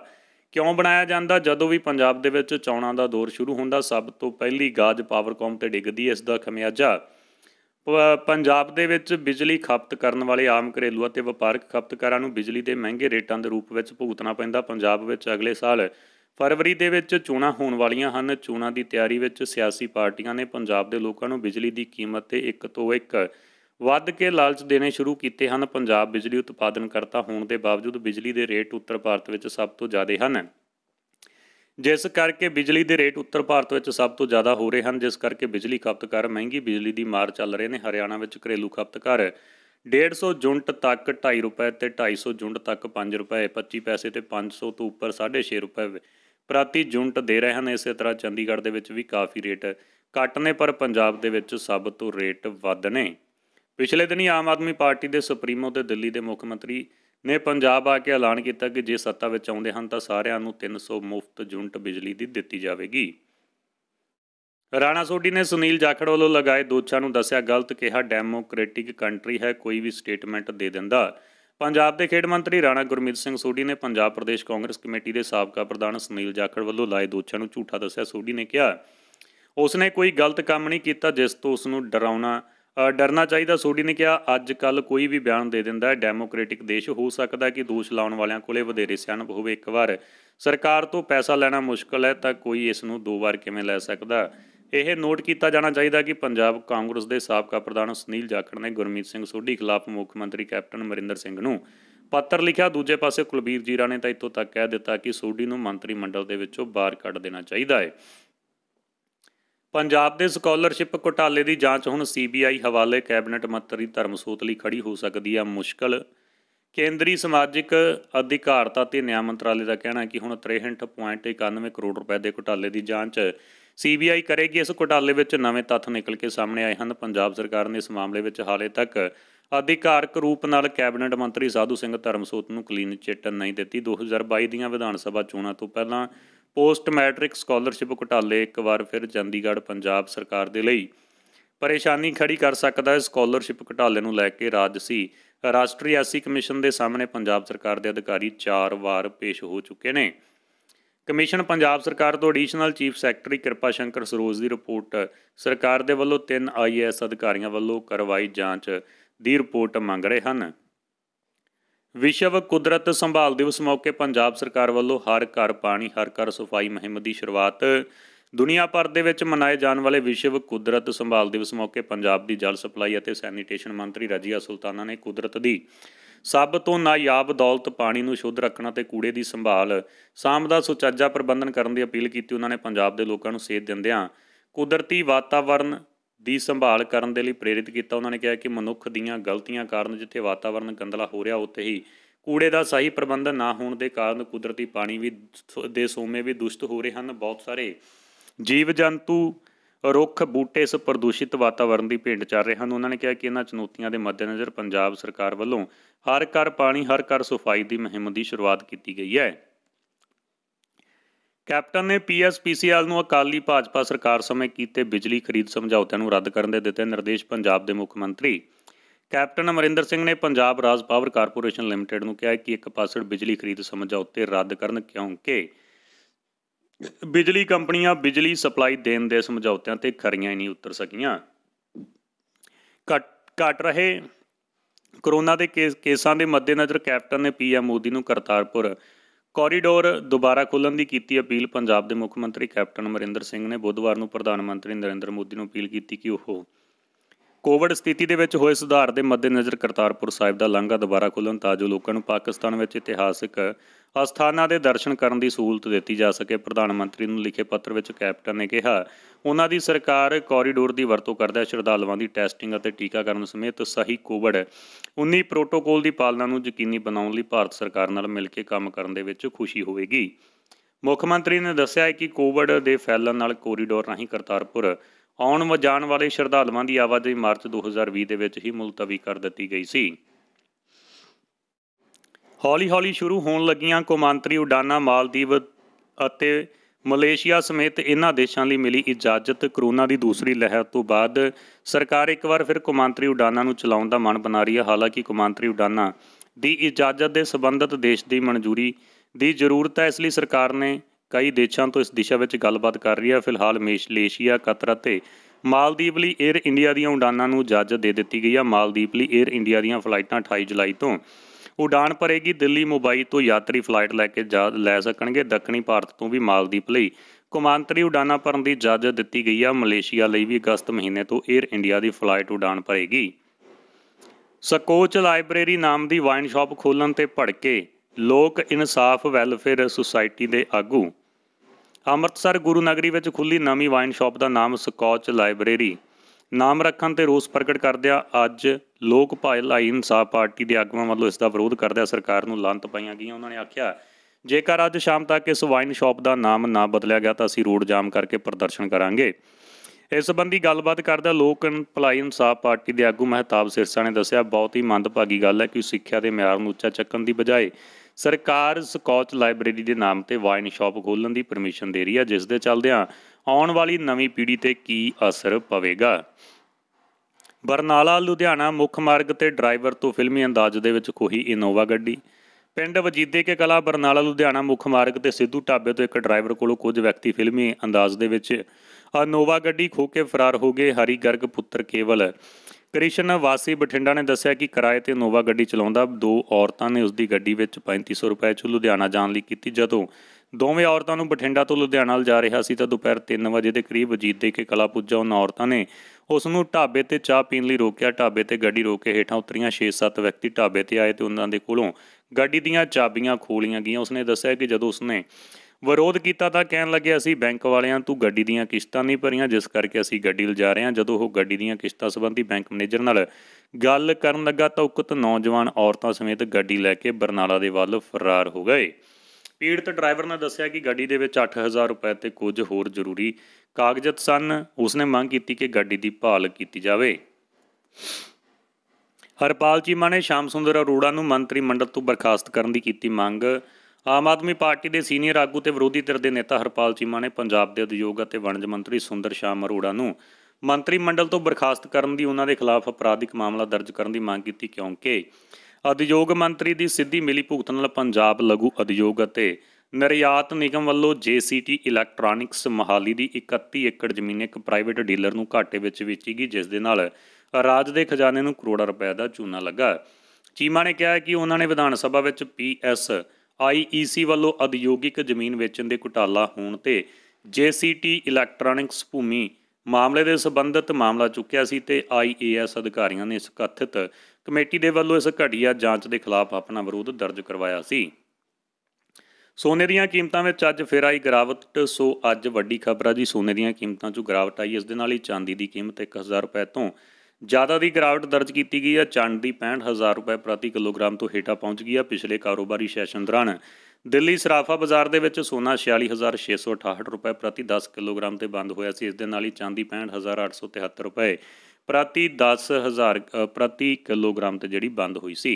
ਕਿਉਂ ਬਣਾਇਆ ਜਾਂਦਾ ਜਦੋਂ ਵੀ ਪੰਜਾਬ ਦੇ ਵਿੱਚ ਚੋਣਾਂ ਦਾ ਦੌਰ ਸ਼ੁਰੂ ਹੁੰਦਾ ਸਭ ਤੋਂ ਪਹਿਲੀ ਗਾਜ ਪਾਵਰ ਕਾਮ ਤੇ ਡਿੱਗਦੀ ਇਸ ਦਾ ਖਮਿਆਜਾ ਪੰਜਾਬ ਦੇ ਵਿੱਚ ਬਿਜਲੀ ਖਪਤ ਕਰਨ ਵਾਲੇ ਆਮ ਘਰੇਲੂ ਅਤੇ ਵਪਾਰਕ ਖਪਤਕਾਰਾਂ ਨੂੰ ਬਿਜਲੀ ਦੇ ਮਹਿੰਗੇ ਰੇਟਾਂ ਦੇ ਰੂਪ ਵਿੱਚ ਭੁਗਤਣਾ ਪੈਂਦਾ ਪੰਜਾਬ ਵਿੱਚ ਅਗਲੇ ਸਾਲ ਫਰਵਰੀ ਦੇ ਵਿੱਚ ਚੋਣਾਂ ਹੋਣ ਵਾਲੀਆਂ ਹਨ ਚੋਣਾਂ ਦੀ ਤਿਆਰੀ ਵਿੱਚ ਸਿਆਸੀ ਪਾਰਟੀਆਂ ਨੇ ਪੰਜਾਬ ਦੇ ਲੋਕਾਂ ਨੂੰ ਬਿਜਲੀ ਦੀ ਕੀਮਤ ਤੇ ਇੱਕ ਤੋਂ ਇੱਕ ਵੱਧ ਕੇ ਲਾਲਚ ਦੇਣੇ ਸ਼ੁਰੂ ਕੀਤੇ ਹਨ ਪੰਜਾਬ ਬਿਜਲੀ ਉਤਪਾਦਨ ਕਰਤਾ ਹੋਣ ਦੇ ਬਾਵਜੂਦ ਬਿਜਲੀ ਦੇ ਰੇਟ ਉੱਤਰ ਭਾਰਤ ਵਿੱਚ ਸਭ ਤੋਂ ਜ਼ਿਆਦਾ ਹਨ ਜਿਸ ਕਰਕੇ ਬਿਜਲੀ ਦੇ ਰੇਟ ਉੱਤਰ ਭਾਰਤ ਵਿੱਚ ਸਭ ਤੋਂ ਜ਼ਿਆਦਾ ਹੋ ਰਹੇ ਹਨ ਜਿਸ ਕਰਕੇ ਬਿਜਲੀ ਖਪਤਕਾਰ ਮਹਿੰਗੀ ਬਿਜਲੀ ਦੀ ਮਾਰ ਚੱਲ ਰਹੇ ਨੇ ਹਰਿਆਣਾ ਵਿੱਚ ਘਰੇਲੂ ਖਪਤਕਾਰ 150 ਜੁੰਟ ਤੱਕ 2.5 ਰੁਪਏ ਤੇ 250 ਜੁੰਟ ਤੱਕ 5 ਰੁਪਏ 25 ਪੈਸੇ ਤੇ 500 ਤੋਂ ਉੱਪਰ 6.5 ਰੁਪਏ ਪ੍ਰਤੀ ਜੁੰਟ ਦੇ ਰਹੇ ਹਨ ਇਸੇ ਤਰ੍ਹਾਂ ਚੰਡੀਗੜ੍ਹ ਦੇ ਵਿੱਚ ਵੀ ਕਾਫੀ ਰੇਟ ਘੱਟ ਨੇ ਪਰ ਪੰਜਾਬ ਦੇ ਵਿੱਚ ਸਭ ਤੋਂ ਰੇਟ ਵੱਧ ਨੇ ਪਿਛਲੇ ਦਿਨੀ ਆਮ ਆਦਮੀ ਪਾਰਟੀ ਦੇ ਸੁਪਰੀਮੋ ਤੇ ਦਿੱਲੀ ਦੇ ਮੁੱਖ ਮੰਤਰੀ ਨੇ ਪੰਜਾਬ ਆ ਕੇ ਐਲਾਨ ਕੀਤਾ ਕਿ ਜੇ ਸੱਤਾ ਵਿੱਚ ਆਉਂਦੇ ਹਨ ਤਾਂ ਸਾਰਿਆਂ ਨੂੰ 300 ਮੁਫਤ ਯੂਨਿਟ ਬਿਜਲੀ ਦੀ ਦਿੱਤੀ ਜਾਵੇਗੀ ਰਾਣਾ ਸੋਢੀ ਨੇ ਸੁਨੀਲ ਜਾਖੜ ਵੱਲੋਂ ਲਗਾਏ ਦੋਸ਼ਾਂ ਨੂੰ ਦੱਸਿਆ ਗਲਤ ਕਿਹਾ ਡੈਮੋਕ੍ਰੈਟਿਕ ਕੰਟਰੀ ਹੈ ਕੋਈ ਵੀ ਸਟੇਟਮੈਂਟ ਦੇ ਦਿੰਦਾ ਪੰਜਾਬ ਦੇ ਖੇਡ ਮੰਤਰੀ ਰਾਣਾ ਗੁਰਮੀਤ ਸਿੰਘ ਸੋਢੀ ਨੇ ਪੰਜਾਬ ਪ੍ਰਦੇਸ਼ ਕਾਂਗਰਸ ਕਮੇਟੀ ਦੇ ਸਾਬਕਾ ਪ੍ਰਧਾਨ ਸੁਨੀਲ ਜਾਖੜ ਵੱਲੋਂ ਲਾਏ ਦੋਸ਼ਾਂ ਨੂੰ ਝੂਠਾ ਦੱਸਿਆ ਸੋਢੀ ਨੇ ਕਿਹਾ ਉਸਨੇ ਕੋਈ ਗਲਤ ਕੰਮ ਨਹੀਂ ਕੀਤਾ ਜਿਸ ਤੋਂ ਉਸ ਨੂੰ ਡਰਾਉਣਾ ਡਰਨਾ ਚਾਹੀਦਾ ਸੋਢੀ ਨੇ ਕਿਹਾ ਅੱਜ ਕੱਲ ਕੋਈ ਵੀ ਬਿਆਨ ਦੇ ਦਿੰਦਾ ਹੈ ਡੈਮੋਕ੍ਰੈਟਿਕ ਦੇਸ਼ ਹੋ ਸਕਦਾ ਕਿ ਦੋਸ਼ ਲਾਉਣ ਵਾਲਿਆਂ ਕੋਲੇ ਵਧੇਰੇ ਸਿਆਣਪ ਹੋਵੇ ਇੱਕ ਵਾਰ ਸਰਕਾਰ ਤੋਂ ਪੈਸਾ ਲੈਣਾ ਮੁਸ਼ਕਲ ਹੈ ਤਾਂ ਕੋਈ ਇਸ ਨੂੰ ਦੋ ਵਾਰ ਕਿਵੇਂ ਲੈ ਸਕਦਾ ਇਹ ਨੋਟ ਕੀਤਾ ਜਾਣਾ ਚਾਹੀਦਾ ਕਿ ਪੰਜਾਬ ਕਾਂਗਰਸ ਦੇ ਸਾਬਕਾ ਪ੍ਰਧਾਨ ਸੁਨੀਲ ਜਾਖੜ ਨੇ ਗੁਰਮੀਤ ਸਿੰਘ ਸੋਢੀ ਖਿਲਾਫ ਮੁੱਖ ਮੰਤਰੀ ਕੈਪਟਨ ਅਮਰਿੰਦਰ ਸਿੰਘ ਨੂੰ ਪੱਤਰ ਲਿਖਿਆ ਦੂਜੇ ਪਾਸੇ ਕੁਲਬੀਰ ਜੀਰਾ ਨੇ ਤਾਂ ਇਤੋਂ ਤੱਕ ਕਹਿ ਦਿੱਤਾ ਕਿ ਸੋਢੀ ਨੂੰ ਮੰਤਰੀ ਮੰਡਲ ਦੇ ਵਿੱਚੋਂ ਬਾਹਰ ਕੱਢ ਦੇਣਾ ਚਾਹੀਦਾ ਹੈ ਪੰਜਾਬ ਦੇ ਸਕਾਲਰਸ਼ਿਪ ਘੁਟਾਲੇ ਦੀ ਜਾਂਚ ਹੁਣ ਸੀਬੀਆਈ ਹਵਾਲੇ ਕੈਬਨਿਟ ਮੰਤਰੀ ਧਰਮਸੋਤ ਲਈ ਖੜੀ ਹੋ ਸਕਦੀ ਆ ਮੁਸ਼ਕਲ ਕੇਂਦਰੀ ਸਮਾਜਿਕ ਅਧਿਕਾਰਤਾ ਤੇ ਨਿਆਂ ਮੰਤਰਾਲੇ ਦਾ ਕਹਿਣਾ ਹੈ ਕਿ ਹੁਣ 63.91 ਕਰੋੜ ਰੁਪਏ ਦੇ ਘੁਟਾਲੇ ਦੀ ਜਾਂਚ ਸੀਬੀਆਈ ਕਰੇਗੀ ਇਸ ਘੁਟਾਲੇ ਵਿੱਚ ਨਵੇਂ ਤੱਥ ਨਿਕਲ ਕੇ ਸਾਹਮਣੇ ਆਏ ਹਨ ਪੰਜਾਬ ਸਰਕਾਰ ਨੇ ਇਸ ਮਾਮਲੇ ਵਿੱਚ ਹਾਲੇ ਤੱਕ ਅਧਿਕਾਰਕ ਰੂਪ ਨਾਲ ਕੈਬਨਿਟ ਮੰਤਰੀ ਸਾਧੂ ਸਿੰਘ ਧਰਮਸੋਤ ਨੂੰ ਕਲੀਨ ਚਿੱਟ ਨਹੀਂ ਦਿੱਤੀ 2022 ਦੀਆਂ ਵਿਧਾਨ ਸਭਾ ਚੋਣਾਂ ਤੋਂ ਪਹਿਲਾਂ ਪੋਸਟ ਮੈਟ੍ਰਿਕ ਸਕਾਲਰਸ਼ਿਪ ਘਟਾਲੇ ਇੱਕ ਵਾਰ ਫਿਰ ਚੰਡੀਗੜ੍ਹ ਪੰਜਾਬ ਸਰਕਾਰ ਦੇ ਲਈ ਪਰੇਸ਼ਾਨੀ ਖੜੀ ਕਰ ਸਕਦਾ ਹੈ ਸਕਾਲਰਸ਼ਿਪ ਘਟਾਲੇ ਨੂੰ ਲੈ ਕੇ ਰਾਜਸੀ ਰਾਸ਼ਟਰੀ ਐਸਸੀ ਕਮਿਸ਼ਨ ਦੇ ਸਾਹਮਣੇ ਪੰਜਾਬ ਸਰਕਾਰ ਦੇ ਅਧਿਕਾਰੀ ਚਾਰ ਵਾਰ ਪੇਸ਼ ਹੋ ਚੁੱਕੇ ਨੇ ਕਮਿਸ਼ਨ ਪੰਜਾਬ ਸਰਕਾਰ ਤੋਂ ਐਡੀਸ਼ਨਲ ਚੀਫ ਸੈਕਟਰੀ ਕਿਰਪਾ ਸ਼ੰਕਰ ਸਰੋਜ ਦੀ ਰਿਪੋਰਟ ਸਰਕਾਰ ਦੇ ਵੱਲੋਂ ਤਿੰਨ ਆਈਐਸ ਅਧਿਕਾਰੀਆਂ ਵੱਲੋਂ ਕਰਵਾਈ ਜਾਂਚ ਦੀ ਰਿਪੋਰਟ ਮੰਗ ਰਹੇ ਹਨ ਵਿਸ਼ਵ ਕੁਦਰਤ ਸੰਭਾਲ ਦਿਵਸ ਮੌਕੇ ਪੰਜਾਬ ਸਰਕਾਰ ਵੱਲੋਂ ਹਰ ਘਰ ਪਾਣੀ ਹਰ ਘਰ ਸਫਾਈ ਮੁਹਿੰਮ ਦੀ ਸ਼ੁਰੂਆਤ ਦੁਨੀਆ ਭਰ ਦੇ ਵਿੱਚ ਮਨਾਏ ਜਾਣ ਵਾਲੇ ਵਿਸ਼ਵ ਕੁਦਰਤ ਸੰਭਾਲ ਦਿਵਸ ਮੌਕੇ ਪੰਜਾਬ ਦੀ ਜਲ ਸਪਲਾਈ ਅਤੇ ਸੈਨੀਟੇਸ਼ਨ ਮੰਤਰੀ ਰਜੀਆ ਸੁਲਤਾਨਾ ਨੇ ਕੁਦਰਤ ਦੀ ਸਭ ਤੋਂ ਨਾਯਾਬ ਦੌਲਤ ਪਾਣੀ ਨੂੰ ਸ਼ੁੱਧ ਰੱਖਣਾ ਤੇ ਕੂੜੇ ਦੀ ਸੰਭਾਲ ਸਾਮ ਦਾ ਸੁਚੱਜਾ ਪ੍ਰਬੰਧਨ ਕਰਨ ਦੀ ਅਪੀਲ ਕੀਤੀ ਉਹਨਾਂ ਨੇ ਪੰਜਾਬ ਦੇ ਲੋਕਾਂ ਨੂੰ ਸੇਧ ਦਿੰਦਿਆਂ ਕੁਦਰਤੀ ਵਾਤਾਵਰਣ ਦੀ ਸੰਭਾਲ ਕਰਨ ਦੇ ਲਈ ਪ੍ਰੇਰਿਤ ਕੀਤਾ ਉਹਨਾਂ ਨੇ ਕਿਹਾ ਕਿ ਮਨੁੱਖ ਦੀਆਂ ਗਲਤੀਆਂ ਕਾਰਨ ਜਿੱਥੇ ਵਾਤਾਵਰਣ ਗੰਦਲਾ ਹੋ ਰਿਹਾ ਉੱਥੇ ਹੀ ਕੂੜੇ ਦਾ ਸਹੀ ਪ੍ਰਬੰਧਨ ਨਾ ਹੋਣ ਦੇ ਕਾਰਨ ਕੁਦਰਤੀ ਪਾਣੀ ਵੀ ਦੇ ਸੋਮੇ ਵੀ ਦੁਸ਼ਟ ਹੋ ਰਹੇ ਹਨ ਬਹੁਤ ਸਾਰੇ ਜੀਵ ਜੰਤੂ ਰੁੱਖ ਬੂਟੇ ਇਸ ਪ੍ਰਦੂਸ਼ਿਤ ਵਾਤਾਵਰਣ ਦੀ ਭੇਂਟ ਚੱਲ ਰਹੇ ਹਨ ਉਹਨਾਂ ਨੇ ਕਿਹਾ ਕਿ ਇਹਨਾਂ ਚੁਣੌਤੀਆਂ ਦੇ ਮੱਦੇਨਜ਼ਰ ਪੰਜਾਬ ਸਰਕਾਰ ਵੱਲੋਂ ਹਰ ਘਰ ਪਾਣੀ ਹਰ ਘਰ ਸਫਾਈ ਦੀ ਮਹਿੰਮ ਦੀ ਸ਼ੁਰੂਆਤ ਕੀਤੀ ਗਈ ਹੈ ਕੈਪਟਨ ਨੇ ਪੀਐਸਪੀਸੀਐਲ ਨੂੰ ਅਕਾਲੀ ਭਾਜਪਾ ਸਰਕਾਰ ਸਮੇਂ ਕੀਤੇ ਬਿਜਲੀ ਖਰੀਦ ਸਮਝੌਤਿਆਂ ਨੂੰ ਰੱਦ ਕਰਨ ਦੇ ਦਿੱਤੇ ਨਿਰਦੇਸ਼ ਪੰਜਾਬ ਦੇ ਮੁੱਖ ਮੰਤਰੀ ਕੈਪਟਨ ਅਮਰਿੰਦਰ ਸਿੰਘ ਨੇ ਪੰਜਾਬ ਰਾਜ ਪਾਵਰ ਕਾਰਪੋਰੇਸ਼ਨ ਲਿਮਟਿਡ ਨੂੰ ਕਿਹਾ ਕਿ ਇੱਕ ਪਾਸੜ ਬਿਜਲੀ ਖਰੀਦ ਸਮਝੌਤੇ ਰੱਦ ਕਰਨ ਕਿਉਂਕਿ ਬਿਜਲੀ ਕੰਪਨੀਆਂ ਬਿਜਲੀ ਸਪਲਾਈ ਦੇਣ ਦੇ ਸਮਝੌਤਿਆਂ ਤੇ ਖਰੀਆਂ ਹੀ ਨਹੀਂ ਉਤਰ ਸਕੀਆਂ ਘਟ ਰਹੇ ਕੋਰੋਨਾ ਦੇ ਕੇਸਾਂ ਦੇ ਮੱਦੇਨਜ਼ਰ ਕੈਪਟਨ ਨੇ ਪੀਐਮ ਮੋਦੀ ਨੂੰ ਕਰਤਾਰਪੁਰ ਕੋਰੀਡੋਰ ਦੁਬਾਰਾ ਖੋਲਣ ਦੀ ਕੀਤੀ ਅਪੀਲ ਪੰਜਾਬ ਦੇ ਮੁੱਖ ਮੰਤਰੀ ਕੈਪਟਨ ਅਮਰਿੰਦਰ ਸਿੰਘ ਨੇ ਬੁੱਧਵਾਰ ਨੂੰ ਪ੍ਰਧਾਨ ਮੰਤਰੀ ਨਰਿੰਦਰ ਮੋਦੀ ਨੂੰ ਅਪੀਲ ਕੀਤੀ ਕਿ ਉਹ ਕੋਵਿਡ ਸਥਿਤੀ ਦੇ ਵਿੱਚ ਹੋਏ ਸੁਧਾਰ ਦੇ ਮੱਦੇਨਜ਼ਰ ਕਰਤਾਰਪੁਰ ਸਾਹਿਬ ਦਾ ਲਾਂਘਾ ਦੁਬਾਰਾ ਖੁੱਲਣ ਤਾਂ ਜੋ ਲੋਕਾਂ ਨੂੰ ਪਾਕਿਸਤਾਨ ਵਿੱਚ ਇਤਿਹਾਸਕ ਅਸਥਾਨਾਂ ਦੇ ਦਰਸ਼ਨ ਕਰਨ ਦੀ ਸਹੂਲਤ ਦਿੱਤੀ ਜਾ ਸਕੇ ਪ੍ਰਧਾਨ ਮੰਤਰੀ ਨੂੰ ਲਿਖੇ ਪੱਤਰ ਵਿੱਚ ਕੈਪਟਨ ਨੇ ਕਿਹਾ ਉਹਨਾਂ ਦੀ ਸਰਕਾਰ ਕੋਰੀਡੋਰ ਦੀ ਵਰਤੋਂ ਕਰਦਾ ਸ਼ਰਧਾਲੂਆਂ ਦੀ ਟੈਸਟਿੰਗ ਅਤੇ ਟੀਕਾਕਰਨ ਸਮੇਤ ਸਹੀ ਕੋਵਿਡ 19 ਪ੍ਰੋਟੋਕੋਲ ਦੀ ਪਾਲਣਾ ਨੂੰ ਯਕੀਨੀ ਬਣਾਉਣ ਲਈ ਭਾਰਤ ਸਰਕਾਰ ਨਾਲ ਮਿਲ ਕੇ ਕੰਮ ਕਰਨ ਦੇ ਵਿੱਚ ਖੁਸ਼ੀ ਹੋਵੇਗੀ ਮੁੱਖ ਮੰਤਰੀ ਨੇ ਦੱਸਿਆ ਕਿ ਕੋਵਿਡ ਦੇ ਫੈਲਣ ਨਾਲ ਕੋਰੀਡੋਰ ਰਾਹੀਂ ਕਰਤਾਰਪੁਰ ਆਉਣ ਜਾਣ ਵਾਲੇ ਸ਼ਰਧਾਲੂਆਂ ਦੀ ਆਵਾਜਾਈ ਮਾਰਚ 2020 ਦੇ ਵਿੱਚ ਹੀ ਮੁਲਤਵੀ ਕਰ ਦਿੱਤੀ ਗਈ ਸੀ ਹੌਲੀ-ਹੌਲੀ ਸ਼ੁਰੂ ਹੋਣ ਲੱਗੀਆਂ ਕੁਮਾਂਤਰੀ ਉਡਾਨਾਂ ਮਾਲਦੀਵ ਅਤੇ ਮਲੇਸ਼ੀਆ ਸਮੇਤ ਇਹਨਾਂ ਦੇਸ਼ਾਂ ਲਈ ਮਿਲੀ ਇਜਾਜ਼ਤ ਕਰੋਨਾ ਦੀ ਦੂਸਰੀ ਲਹਿਰ ਤੋਂ ਬਾਅਦ ਸਰਕਾਰ ਇੱਕ ਵਾਰ ਫਿਰ ਕੁਮਾਂਤਰੀ ਉਡਾਨਾਂ ਨੂੰ ਚਲਾਉਣ ਦਾ ਮਨ ਬਣਾ ਰਹੀ ਹੈ ਹਾਲਾਂਕਿ ਕੁਮਾਂਤਰੀ ਉਡਾਨਾਂ ਦੀ ਇਜਾਜ਼ਤ ਦੇ ਸਬੰਧਤ ਦੇਸ਼ ਦੀ ਮਨਜ਼ੂਰੀ ਦੀ ਜ਼ਰੂਰਤ ਹੈ ਇਸ ਲਈ ਸਰਕਾਰ ਨੇ ਕਈ ਦੇਸ਼ਾਂ ਤੋਂ ਇਸ ਦਿਸ਼ਾ ਵਿੱਚ ਗੱਲਬਾਤ ਕਰ ਰਹੀ ਹੈ ਫਿਲਹਾਲ ਮਲੇਸ਼ੀਆ ਕਤਰ ਅਤੇ ਮਾਲਦੀਵ ਲਈ 에ਅਰ ਇੰਡੀਆ ਦੀਆਂ ਉਡਾਨਾਂ ਨੂੰ ਇਜਾਜ਼ਤ ਦੇ ਦਿੱਤੀ ਗਈ ਹੈ ਮਾਲਦੀਵ ਲਈ 에ਅਰ ਇੰਡੀਆ ਦੀਆਂ ਫਲਾਈਟਾਂ 28 ਜੁਲਾਈ ਤੋਂ ਉਡਾਨ ਭਰੇਗੀ ਦਿੱਲੀ ਮੁੰਬਈ ਤੋਂ ਯਾਤਰੀ ਫਲਾਈਟ ਲੈ ਕੇ ਜਾ ਲੈ ਸਕਣਗੇ ਦੱਖਣੀ ਭਾਰਤ ਤੋਂ ਵੀ ਮਾਲਦੀਵ ਲਈ ਕੁਮਾਂਤਰੀ ਉਡਾਨਾਂ ਭਰਨ ਦੀ ਇਜਾਜ਼ਤ ਦਿੱਤੀ ਗਈ ਹੈ ਮਲੇਸ਼ੀਆ ਲਈ ਵੀ ਅਗਸਤ ਮਹੀਨੇ ਤੋਂ 에ਅਰ ਇੰਡੀਆ ਦੀ ਫਲਾਈਟ ਉਡਾਨ ਭਰੇਗੀ ਸਕੋਚ ਲਾਇਬ੍ਰੇਰੀ ਨਾਮ ਦੀ ਵਾਈਨ ਸ਼ਾਪ ਖੋਲਣ ਤੇ ਭੜਕੇ ਲੋਕ ਇਨਸਾਫ ਵੈਲਫੇਅਰ ਸੁਸਾਇਟੀ ਦੇ ਆਗੂ ਅੰਮ੍ਰਿਤਸਰ ਗੁਰੂ ਨਗਰੀ ਵਿੱਚ ਖੁੱਲੀ ਨਵੀਂ ਵਾਈਨ ਸ਼ਾਪ ਦਾ ਨਾਮ ਸਕੌਚ ਲਾਇਬ੍ਰੇਰੀ ਨਾਮ ਰੱਖਣ ਤੇ ਰੋਸ ਪ੍ਰਗਟ ਕਰਦਿਆਂ ਅੱਜ ਲੋਕ ਭਲਾਈ ਇਨਸਾਫ ਪਾਰਟੀ ਦੇ ਆਗੂਆਂ ਵੱਲੋਂ ਇਸ ਦਾ ਵਿਰੋਧ ਕਰਦਿਆਂ ਸਰਕਾਰ ਨੂੰ ਲਾਂਤ ਪਾਈਆਂ ਗਈਆਂ ਉਹਨਾਂ ਨੇ ਆਖਿਆ ਜੇਕਰ ਅੱਜ ਸ਼ਾਮ ਤੱਕ ਇਸ ਵਾਈਨ ਸ਼ਾਪ ਦਾ ਨਾਮ ਨਾ ਬਦਲਿਆ ਗਿਆ ਤਾਂ ਅਸੀਂ ਰੋਡ ਜਾਮ ਕਰਕੇ ਪ੍ਰਦਰਸ਼ਨ ਕਰਾਂਗੇ ਇਸ ਸੰਬੰਧੀ ਗੱਲਬਾਤ ਕਰਦਾ ਲੋਕ ਭਲਾਈ ਇਨਸਾਫ ਪਾਰਟੀ ਦੇ ਆਗੂ ਮਹਿਤਾਬ ਸਿਰਸਾ ਨੇ ਦੱਸਿਆ ਬਹੁਤ ਹੀ ਮੰਦਭਾਗੀ ਗੱਲ ਹੈ ਕਿ ਸਿੱਖਿਆ ਦੇ ਮਿਆਰ ਨੂੰ ਉੱਚਾ ਚੱਕਣ ਦੀ ਬਜਾਏ ਸਰਕਾਰ ਸਕੌਚ ਲਾਇਬ੍ਰੇਰੀ ਦੇ ਨਾਮ ਤੇ ਵਾਈਨ ਸ਼ਾਪ ਖੋਲਣ ਦੀ ਪਰਮਿਸ਼ਨ ਦੇ ਰਹੀ ਹੈ ਜਿਸ ਦੇ ਚੱਲਦਿਆਂ ਆਉਣ ਵਾਲੀ ਨਵੀਂ ਪੀੜ੍ਹੀ ਤੇ ਕੀ ਅਸਰ ਪਵੇਗਾ ਬਰਨਾਲਾ ਲੁਧਿਆਣਾ ਮੁੱਖ ਮਾਰਗ ਤੇ ਡਰਾਈਵਰ ਤੋਂ ਫਿਲਮੀ ਅੰਦਾਜ਼ ਦੇ ਵਿੱਚ ਖੋਹੀ ਇਨੋਵਾ ਗੱਡੀ ਪਿੰਡ ਵਜੀਦੇ ਕੇ ਕਲਾ ਬਰਨਾਲਾ ਲੁਧਿਆਣਾ ਮੁੱਖ ਮਾਰਗ ਤੇ ਸਿੱਧੂ ਟਾਬੇ ਤੋਂ ਇੱਕ ਡਰਾਈਵਰ ਕੋਲੋਂ ਕੁਝ ਵਿਅਕਤੀ ਫਿਲਮੀ ਅੰਦਾਜ਼ ਦੇ ਵਿੱਚ ਅਨੋਵਾ ਗੱਡੀ ਖੋ ਕੇ ਫਰਾਰ ਹੋ ਗਏ ਹਰੀ ਗਰਗ ਪੁੱਤਰ ਕੇਵਲ ਕ੍ਰਿਸ਼ਨ ਵਾਸੀ ਬਠਿੰਡਾ ਨੇ ਦੱਸਿਆ ਕਿ ਕਿਰਾਏ ਤੇ ਨੋਵਾ ਗੱਡੀ ਚਲਾਉਂਦਾ ਦੋ ਔਰਤਾਂ ਨੇ ਉਸ ਦੀ ਗੱਡੀ ਵਿੱਚ 3500 ਰੁਪਏ ਚ ਲੁਧਿਆਣਾ ਜਾਣ ਲਈ ਕੀਤੀ ਜਦੋਂ ਦੋਵੇਂ ਔਰਤਾਂ ਨੂੰ ਬਠਿੰਡਾ ਤੋਂ ਲੁਧਿਆਣਾ ਲਿਜਾ ਰਿਹਾ ਸੀ ਤਾਂ ਦੁਪਹਿਰ 3 ਵਜੇ ਦੇ ਕਰੀਬ ਅਜੀਤ ਦੇ ਕੇ ਕਲਾ ਪੁੱਜਾ ਉਹਨਾਂ ਔਰਤਾਂ ਨੇ ਉਸ ਨੂੰ ਢਾਬੇ ਤੇ ਚਾਹ ਪੀਣ ਲਈ ਰੋਕਿਆ ਢਾਬੇ ਤੇ ਗੱਡੀ ਰੋਕ ਕੇ ਹੇਠਾਂ ਉਤਰੀਆਂ 6-7 ਵਿਅਕਤੀ ਢਾਬੇ ਤੇ ਆਏ ਤੇ ਉਹਨਾਂ ਦੇ ਕੋਲੋਂ ਗੱਡੀ ਦੀਆਂ ਚਾਬੀਆਂ ਖੋਲੀਆਂ ਗਈਆਂ ਉਸਨੇ ਦੱਸਿਆ ਕਿ ਜਦੋਂ ਉਸਨੇ ਵਿਰੋਧ ਕੀਤਾ ਤਾਂ ਕਹਿਣ ਲੱਗੇ ਅਸੀਂ ਬੈਂਕ ਵਾਲਿਆਂ ਤੂੰ ਗੱਡੀ ਦੀਆਂ ਕਿਸ਼ਤਾਂ ਨਹੀਂ ਭਰੀਆਂ ਜਿਸ ਕਰਕੇ ਅਸੀਂ ਗੱਡੀ ਲਿਜਾ ਰਹੇ ਹਾਂ ਜਦੋਂ ਉਹ ਗੱਡੀ ਦੀਆਂ ਕਿਸ਼ਤਾਂ ਸੰਬੰਧੀ ਬੈਂਕ ਮੈਨੇਜਰ ਨਾਲ ਗੱਲ ਕਰਨ ਲੱਗਾ ਤਾਂ ਉਕਤ ਨੌਜਵਾਨ ਔਰਤਾਂ ਸਮੇਤ ਗੱਡੀ ਲੈ ਕੇ ਬਰਨਾਲਾ ਦੇ ਵੱਲ ਫਰਾਰ ਹੋ ਗਏ ਪੀੜਤ ਡਰਾਈਵਰ ਨੇ ਦੱਸਿਆ ਕਿ ਗੱਡੀ ਦੇ ਵਿੱਚ 8000 ਰੁਪਏ ਤੇ ਕੁਝ ਹੋਰ ਜ਼ਰੂਰੀ ਕਾਗਜ਼ਤ ਸਨ ਉਸਨੇ ਮੰਗ ਕੀਤੀ ਕਿ ਗੱਡੀ ਦੀ ਭਾਲ ਕੀਤੀ ਜਾਵੇ ਹਰਪਾਲ ਚੀਮਾ ਨੇ ਸ਼ਾਮ ਸੁੰਦਰ ਅਰੋੜਾ ਨੂੰ ਮੰਤਰੀ ਮੰਡਲ ਤੋਂ ਬਰਖਾਸਤ ਕਰਨ ਦੀ ਕੀਤੀ ਮੰਗ ਆਮ ਆਦਮੀ ਪਾਰਟੀ ਦੇ ਸੀਨੀਅਰ ਆਗੂ ਤੇ ਵਿਰੋਧੀ ਧਿਰ ਦੇ ਨੇਤਾ ਹਰਪਾਲ ਚੀਮਾ ਨੇ ਪੰਜਾਬ ਦੇ ਉਦਯੋਗ ਅਤੇ ਵਣਜ ਮੰਤਰੀ ਸੁੰਦਰ ਸ਼ਾਮ ਅਰੋੜਾ ਨੂੰ ਮੰਤਰੀ ਮੰਡਲ ਤੋਂ ਬਰਖਾਸਤ ਕਰਨ ਦੀ ਉਹਨਾਂ ਦੇ ਖਿਲਾਫ ਅਪਰਾਧਿਕ ਮਾਮਲਾ ਦਰਜ ਕਰਨ ਦੀ ਮੰਗ ਕੀਤੀ ਕਿਉਂਕਿ ਉਦਯੋਗ ਮੰਤਰੀ ਦੀ ਸਿੱਧੀ ਮਿਲੀ ਭੁਗਤ ਨਾਲ ਪੰਜਾਬ ਲਘੂ ਉਦਯੋਗ ਅਤੇ ਨਿਰਯਾਤ ਨਿਗਮ ਵੱਲੋਂ JCT ਇਲੈਕਟ੍ਰੋਨਿਕਸ ਮਹਾਲੀ ਦੀ 31 ਏਕੜ ਜ਼ਮੀਨ ਇੱਕ ਪ੍ਰਾਈਵੇਟ ਡੀਲਰ ਨੂੰ ਘਾਟੇ ਵਿੱਚ ਵੇਚੀ ਗਈ ਜਿਸ ਦੇ ਨਾਲ ਰਾਜ ਦੇ ਖਜ਼ਾਨੇ ਨੂੰ ਕਰੋੜਾਂ ਰੁਪਏ ਦਾ ਚੂਨਾ ਲੱਗਾ ਚੀਮਾ ਨੇ ਕਿਹਾ ਕਿ ਉਹਨਾਂ ਨੇ ਵਿਧਾਨ ਸਭਾ ਵਿੱਚ ਪੀਐਸ ਆਈਈਸੀ ਵੱਲੋਂ ਅਧਿਯੋਗਿਕ ਜ਼ਮੀਨ ਵੇਚਣ ਦੇ ਘੁਟਾਲਾ ਹੋਣ ਤੇ ਜੀਸੀਟੀ ਇਲੈਕਟ੍ਰੋਨਿਕਸ ਭੂਮੀ ਮਾਮਲੇ ਦੇ ਸਬੰਧਤ ਮਾਮਲਾ ਚੁੱਕਿਆ ਸੀ ਤੇ ਆਈਏਐਸ ਅਧਿਕਾਰੀਆਂ ਨੇ ਇਸ ਕਥਿਤ ਕਮੇਟੀ ਦੇ ਵੱਲੋਂ ਇਸ ਘਟਿਆ ਜਾਂਚ ਦੇ ਖਿਲਾਫ ਆਪਣਾ ਵਿਰੋਧ ਦਰਜ ਕਰਵਾਇਆ ਸੀ ਸੋਨੇ ਦੀਆਂ ਕੀਮਤਾਂ ਵਿੱਚ ਅੱਜ ਫੇਰ ਆਈ ਗਿਰਾਵਟ ਸੋ ਅੱਜ ਵੱਡੀ ਖਬਰ ਆ ਜੀ ਸੋਨੇ ਦੀਆਂ ਕੀਮਤਾਂ 'ਚ ਗਿਰਾਵਟ ਆਈ ਇਸ ਦੇ ਨਾਲ ਹੀ ਚਾਂਦੀ ਦੀ ਕੀਮਤ 1000 ਰੁਪਏ ਤੋਂ ਜ਼ਿਆਦਾ ਦੀ ਗਰਾਵਟ ਦਰਜ ਕੀਤੀ ਗਈ ਹੈ ਚੰਡ ਦੀ 65000 ਰੁਪਏ ਪ੍ਰਤੀ ਕਿਲੋਗ੍ਰਾਮ ਤੋਂ ਹੇਠਾਂ ਪਹੁੰਚ ਗਈ ਹੈ ਪਿਛਲੇ ਕਾਰੋਬਾਰੀ ਸੈਸ਼ਨ ਦੌਰਾਨ ਦਿੱਲੀ ਸਰਾਫਾ ਬਾਜ਼ਾਰ ਦੇ ਵਿੱਚ ਸੋਨਾ 46668 ਰੁਪਏ ਪ੍ਰਤੀ 10 ਕਿਲੋਗ੍ਰਾਮ ਤੇ ਬੰਦ ਹੋਇਆ ਸੀ ਇਸ ਦੇ ਨਾਲ ਹੀ ਚਾਂਦੀ 65873 ਰੁਪਏ ਪ੍ਰਤੀ 10000 ਪ੍ਰਤੀ ਕਿਲੋਗ੍ਰਾਮ ਤੇ ਜਿਹੜੀ ਬੰਦ ਹੋਈ ਸੀ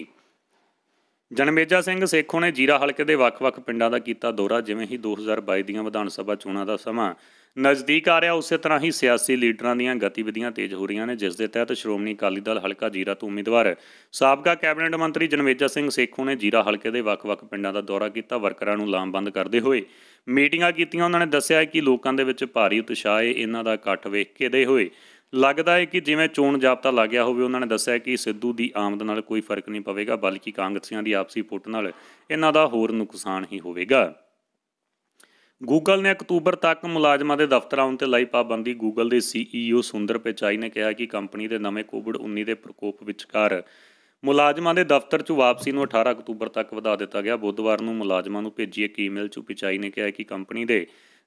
ਜਨਮੇਜਾ ਸਿੰਘ ਸੇਖੋਂ ਨੇ ਜੀਰਾ ਹਲਕੇ ਦੇ ਵੱਖ-ਵੱਖ ਪਿੰਡਾਂ ਦਾ ਕੀਤਾ ਦੌਰਾ ਜਿਵੇਂ ਹੀ 2022 ਦੀਆਂ ਵਿਧਾਨ ਸਭਾ ਚੋਣਾਂ ਦਾ ਸਮਾਂ ਨਜ਼ਦੀਕ ਆ ਰਿਹਾ ਉਸੇ ਤਰ੍ਹਾਂ ਹੀ ਸਿਆਸੀ ਲੀਡਰਾਂ ਦੀਆਂ ਗਤੀਵਿਧੀਆਂ ਤੇਜ਼ ਹੋ ਰਹੀਆਂ ਨੇ ਜਿਸ ਦੇ ਤਹਿਤ ਸ਼੍ਰੋਮਣੀ ਅਕਾਲੀ ਦਲ ਹਲਕਾ ਜੀਰਾ ਤੋਂ ਉਮੀਦਵਾਰ ਸਾਬਕਾ ਕੈਬਨਿਟ ਮੰਤਰੀ ਜਨਵੇਜਾ ਸਿੰਘ ਸੇਖੋਂ ਨੇ ਜੀਰਾ ਹਲਕੇ ਦੇ ਵੱਖ-ਵੱਖ ਪਿੰਡਾਂ ਦਾ ਦੌਰਾ ਕੀਤਾ ਵਰਕਰਾਂ ਨੂੰ ਲਾਮਬੰਦ ਕਰਦੇ ਹੋਏ ਮੀਟਿੰਗਾਂ ਕੀਤੀਆਂ ਉਹਨਾਂ ਨੇ ਦੱਸਿਆ ਕਿ ਲੋਕਾਂ ਦੇ ਵਿੱਚ ਭਾਰੀ ਉਤਸ਼ਾਹ ਹੈ ਇਹਨਾਂ ਦਾ ਇਕੱਠ ਵੇਖ ਕੇ ਦੇ ਹੋਏ ਲੱਗਦਾ ਹੈ ਕਿ ਜਿਵੇਂ ਚੋਣ ਜਾਬਤਾ ਲੱਗਿਆ ਹੋਵੇ ਉਹਨਾਂ ਨੇ ਦੱਸਿਆ ਕਿ ਸਿੱਧੂ ਦੀ ਆਮਦ ਨਾਲ ਕੋਈ ਫਰਕ ਨਹੀਂ ਪਵੇਗਾ ਬਲਕਿ ਕਾਂਗਰਸੀਆਂ ਦੀ ਆਪਸੀ ਫੁੱਟ ਨਾਲ ਇਹਨਾਂ ਦਾ ਹੋਰ ਨੁਕਸਾਨ ਹੀ ਹੋਵੇਗਾ ਗੂਗਲ ਨੇ ਅਕਤੂਬਰ ਤੱਕ ਮੁਲਾਜ਼ਮਾਂ ਦੇ ਦਫ਼ਤਰਾਂ ਉੱਤੇ ਲਾਈ ਪਾਬੰਦੀ ਗੂਗਲ ਦੇ ਸੀਈਓ e ਸੁੰਦਰ ਪਿਚਾਈ ਨੇ ਕਿਹਾ ਕਿ ਕੰਪਨੀ ਦੇ ਨਵੇਂ ਕੋਵਿਡ-19 ਦੇ ਪ੍ਰਕੋਪ ਵਿਚਕਾਰ ਮੁਲਾਜ਼ਮਾਂ ਦੇ ਦਫ਼ਤਰ 'ਚ ਵਾਪਸੀ ਨੂੰ 18 ਅਕਤੂਬਰ ਤੱਕ ਵਧਾ ਦਿੱਤਾ ਗਿਆ ਬੁੱਧਵਾਰ ਨੂੰ ਮੁਲਾਜ਼ਮਾਂ ਨੂੰ ਭੇਜੀ ਇੱਕ ਈਮੇਲ 'ਚ ਪਿਚਾਈ ਨੇ ਕਿਹਾ ਕਿ ਕੰਪਨੀ ਦੇ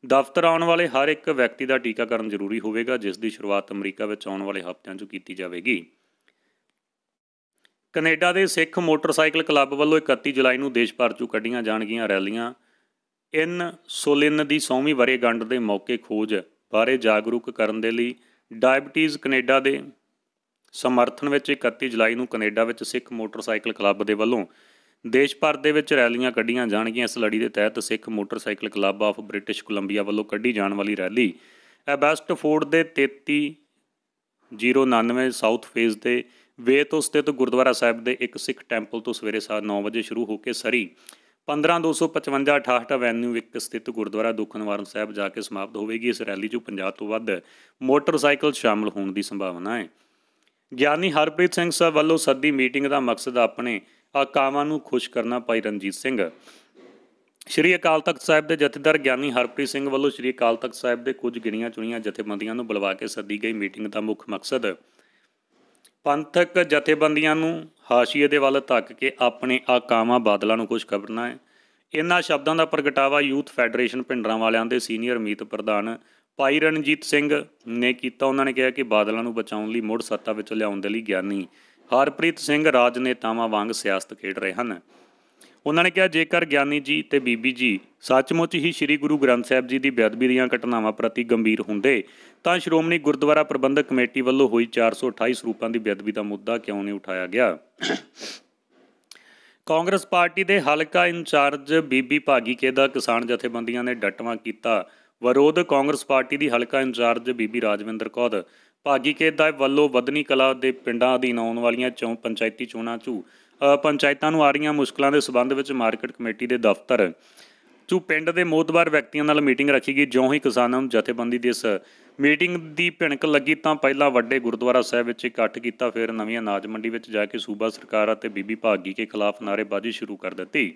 ਦਫ਼ਤਰ ਆਉਣ ਵਾਲੇ ਹਰ ਇੱਕ ਵਿਅਕਤੀ ਦਾ ਟੀਕਾਕਰਨ ਜ਼ਰੂਰੀ ਹੋਵੇਗਾ ਜਿਸ ਦੀ ਸ਼ੁਰੂਆਤ ਅਮਰੀਕਾ ਵਿੱਚ ਆਉਣ ਵਾਲੇ ਹਫ਼ਤਿਆਂ 'ਚ ਕੀਤੀ ਜਾਵੇਗੀ ਕੈਨੇਡਾ ਦੇ ਸਿੱਖ ਮੋਟਰਸਾਈਕਲ ਕਲੱਬ ਵੱਲੋਂ 31 ਜੁਲਾਈ ਨੂੰ ਦੇਸ਼ ਭਰ 'ਚ ਕੱਢੀਆਂ ਜਾਣਗੀਆਂ ਰੈਲੀਆਂ ਇਨ ਸੋਲਿਨ ਦੀ 100ਵੀਂ ਗੰਡ ਦੇ ਮੌਕੇ ਖੋਜ ਬਾਰੇ ਜਾਗਰੂਕ ਕਰਨ ਦੇ ਲਈ ਡਾਇਬਟੀਜ਼ ਕੈਨੇਡਾ ਦੇ ਸਮਰਥਨ ਵਿੱਚ 31 ਜੁਲਾਈ ਨੂੰ ਕੈਨੇਡਾ ਵਿੱਚ ਸਿੱਖ ਮੋਟਰਸਾਈਕਲ ਕਲੱਬ ਦੇ ਵੱਲੋਂ ਦੇਸ਼ ਭਰ ਦੇ ਵਿੱਚ ਰੈਲੀਆਂ ਕੱਢੀਆਂ ਜਾਣਗੀਆਂ ਇਸ ਲੜੀ ਦੇ ਤਹਿਤ Sikh motorcycle club of British Columbia ਵੱਲੋਂ ਕੱਢੀ ਜਾਣ ਵਾਲੀ ਰੈਲੀ ਐਬੈਸਟ ਫੋਰਡ ਦੇ 33 099 ਸਾਊਥ ਫੇਸ ਦੇ ਵੇ ਤੋਂ ਸਥਿਤ ਗੁਰਦੁਆਰਾ ਸਾਹਿਬ ਦੇ ਇੱਕ ਸਿੱਖ ਟੈਂਪਲ ਤੋਂ ਸਵੇਰੇ 7:00 ਵਜੇ ਸ਼ੁਰੂ ਹੋ ਕੇ ਸਰੀ 15255 ਅਵੈਨਿਊ ਵਿਖੇ ਸਥਿਤ ਗੁਰਦੁਆਰਾ ਦੁਖਨਵਾਰਨ ਸਾਹਿਬ ਜਾ ਕੇ ਸਮਾਪਤ ਹੋਵੇਗੀ ਇਸ ਰੈਲੀ 'ਚ 50 ਤੋਂ ਵੱਧ ਮੋਟਰਸਾਈਕਲ ਸ਼ਾਮਲ ਹੋਣ ਦੀ ਸੰਭਾਵਨਾ ਹੈ ਗਿਆਨੀ ਹਰਪ੍ਰੀਤ ਸਿੰਘ ਸਾਹਿਬ ਵੱਲੋਂ ਸੱਦੀ ਮੀਟਿੰਗ ਦਾ ਮਕਸਦ ਆਪਣੇ ਆਕਾਵਾਂ ਨੂੰ ਖੁਸ਼ ਕਰਨਾ ਭਾਈ ਰਣਜੀਤ ਸਿੰਘ ਸ਼੍ਰੀ ਅਕਾਲ ਤਖਤ ਸਾਹਿਬ ਦੇ ਜਥੇਦਾਰ ਗਿਆਨੀ ਹਰਪ੍ਰੀਤ ਸਿੰਘ ਵੱਲੋਂ ਸ਼੍ਰੀ ਅਕਾਲ ਤਖਤ ਸਾਹਿਬ ਦੇ ਕੁਝ ਗਿਣੀਆਂ ਚੁਣੀਆਂ ਜਥੇਬੰਦੀਆਂ ਨੂੰ ਬੁਲਵਾ ਕੇ ਸੱਦੀ ਗਈ ਮੀਟਿੰਗ ਦਾ ਮੁੱਖ ਮਕਸਦ ਪੰਥਕ ਜਥੇਬੰਦੀਆਂ ਨੂੰ ਹਾਸ਼ੀਏ ਦੇ ਵੱਲ ਧੱਕ ਕੇ ਆਪਣੇ ਆਕਾਵਾਂ ਬਾਦਲਾਂ ਨੂੰ ਕੁਝ ਖਬਰਨਾ ਹੈ ਇਹਨਾਂ ਸ਼ਬਦਾਂ ਦਾ ਪ੍ਰਗਟਾਵਾ ਯੂਥ ਫੈਡਰੇਸ਼ਨ ਪਿੰਡਰਾਂ ਵਾਲਿਆਂ ਦੇ ਸੀਨੀਅਰ ਮੀਤ ਪ੍ਰਧਾਨ ਭਾਈ ਰਣਜੀਤ ਸਿੰਘ ਨੇ ਕੀਤਾ ਉਹਨਾਂ ਨੇ ਕਿਹਾ ਕਿ ਬਾਦਲਾਂ ਨੂੰ ਬਚਾਉਣ ਲਈ ਮੁੜ ਸੱਤਾ ਵਿੱਚ ਲਿਆਉਣ ਦੇ ਲਈ ਗਿਆਨੀ ਹਰਪ੍ਰੀਤ ਸਿੰਘ ਰਾਜਨੇਤਾਵਾਂ ਵਾਂਗ ਸਿਆਸਤ ਖੇਡ ਰਹੇ ਹਨ ਉਹਨਾਂ ਨੇ ਕਿਹਾ ਜੇਕਰ ਗਿਆਨੀ ਜੀ ਤੇ ਬੀਬੀ ਜੀ ਸੱਚਮੁੱਚ ਹੀ ਸ੍ਰੀ ਗੁਰੂ ਗ੍ਰੰਥ ਸਾਹਿਬ ਜੀ ਦੀ ਬੇਅਦਬੀ ਦੀਆਂ ਘਟਨਾਵਾਂ ਪ੍ਰਤੀ ਗੰਭੀਰ ਹੁੰਦੇ ਤਾਂ ਸ਼੍ਰੋਮਣੀ ਗੁਰਦੁਆਰਾ ਪ੍ਰਬੰਧਕ ਕਮੇਟੀ ਵੱਲੋਂ ਹੋਈ 428 ਸਰੂਪਾਂ ਦੀ ਬੇਅਦਬੀ ਦਾ ਮੁੱਦਾ ਕਿਉਂ ਨਹੀਂ ਉਠਾਇਆ ਗਿਆ ਕਾਂਗਰਸ ਪਾਰਟੀ ਦੇ ਹਲਕਾ ਇੰਚਾਰਜ ਬੀਬੀ ਭਾਗੀਕੇ ਦਾ ਕਿਸਾਨ ਜਥੇਬੰਦੀਆਂ ਨੇ ਡਟਵਾ ਕੀਤਾ ਵਿਰੋਧ ਕਾਂਗਰਸ ਪਾਰਟੀ ਦੀ ਹਲਕਾ ਇੰਚਾਰਜ ਬੀਬੀ ਰਾਜਵਿੰਦਰ ਕੌਰ ਭਾਗੀਕੇ ਦਾ ਵੱਲੋਂ ਵਧਨੀ ਕਲਾ ਦੇ ਪਿੰਡਾਂ ਅਧੀਨ ਆਉਣ ਵਾਲੀਆਂ ਚੌਂ ਪੰਚਾਇਤੀ ਚੋਣਾਂ 'ਚ ਪੰਚਾਇਤਾਂ ਨੂੰ ਆ ਰਹੀਆਂ ਮੁਸ਼ਕਲਾਂ ਦੇ ਸਬੰਧ ਵਿੱਚ ਮਾਰਕੀਟ ਕਮੇਟੀ ਦੇ ਦਫ਼ਤਰ ਚੂ ਪਿੰਡ ਦੇ ਮੋਤਬਾਰ ਵਿਅਕਤੀਆਂ ਨਾਲ ਮੀਟਿੰਗ ਰੱਖੀ ਗਈ ਜਿਉਂ ਹੀ ਕਿਸਾਨਾਂ ਨੂੰ ਜਥੇਬੰਦੀ ਦੇ ਇਸ ਮੀਟਿੰਗ ਦੀ ਭਿਣਕ ਲੱਗੀ ਤਾਂ ਪਹਿਲਾਂ ਵੱਡੇ ਗੁਰਦੁਆਰਾ ਸਾਹਿਬ ਵਿੱਚ ਇਕੱਠ ਕੀਤਾ ਫਿਰ ਨਵੀਆਂ ਅਨਾਜ ਮੰਡੀ ਵਿੱਚ ਜਾ ਕੇ ਸੂਬਾ ਸਰਕਾਰ ਅਤੇ ਬੀਬੀ ਭਾਗੀ ਕੇ ਖਿਲਾਫ ਨਾਰੇਬਾਜ਼ੀ ਸ਼ੁਰੂ ਕਰ ਦਿੱਤੀ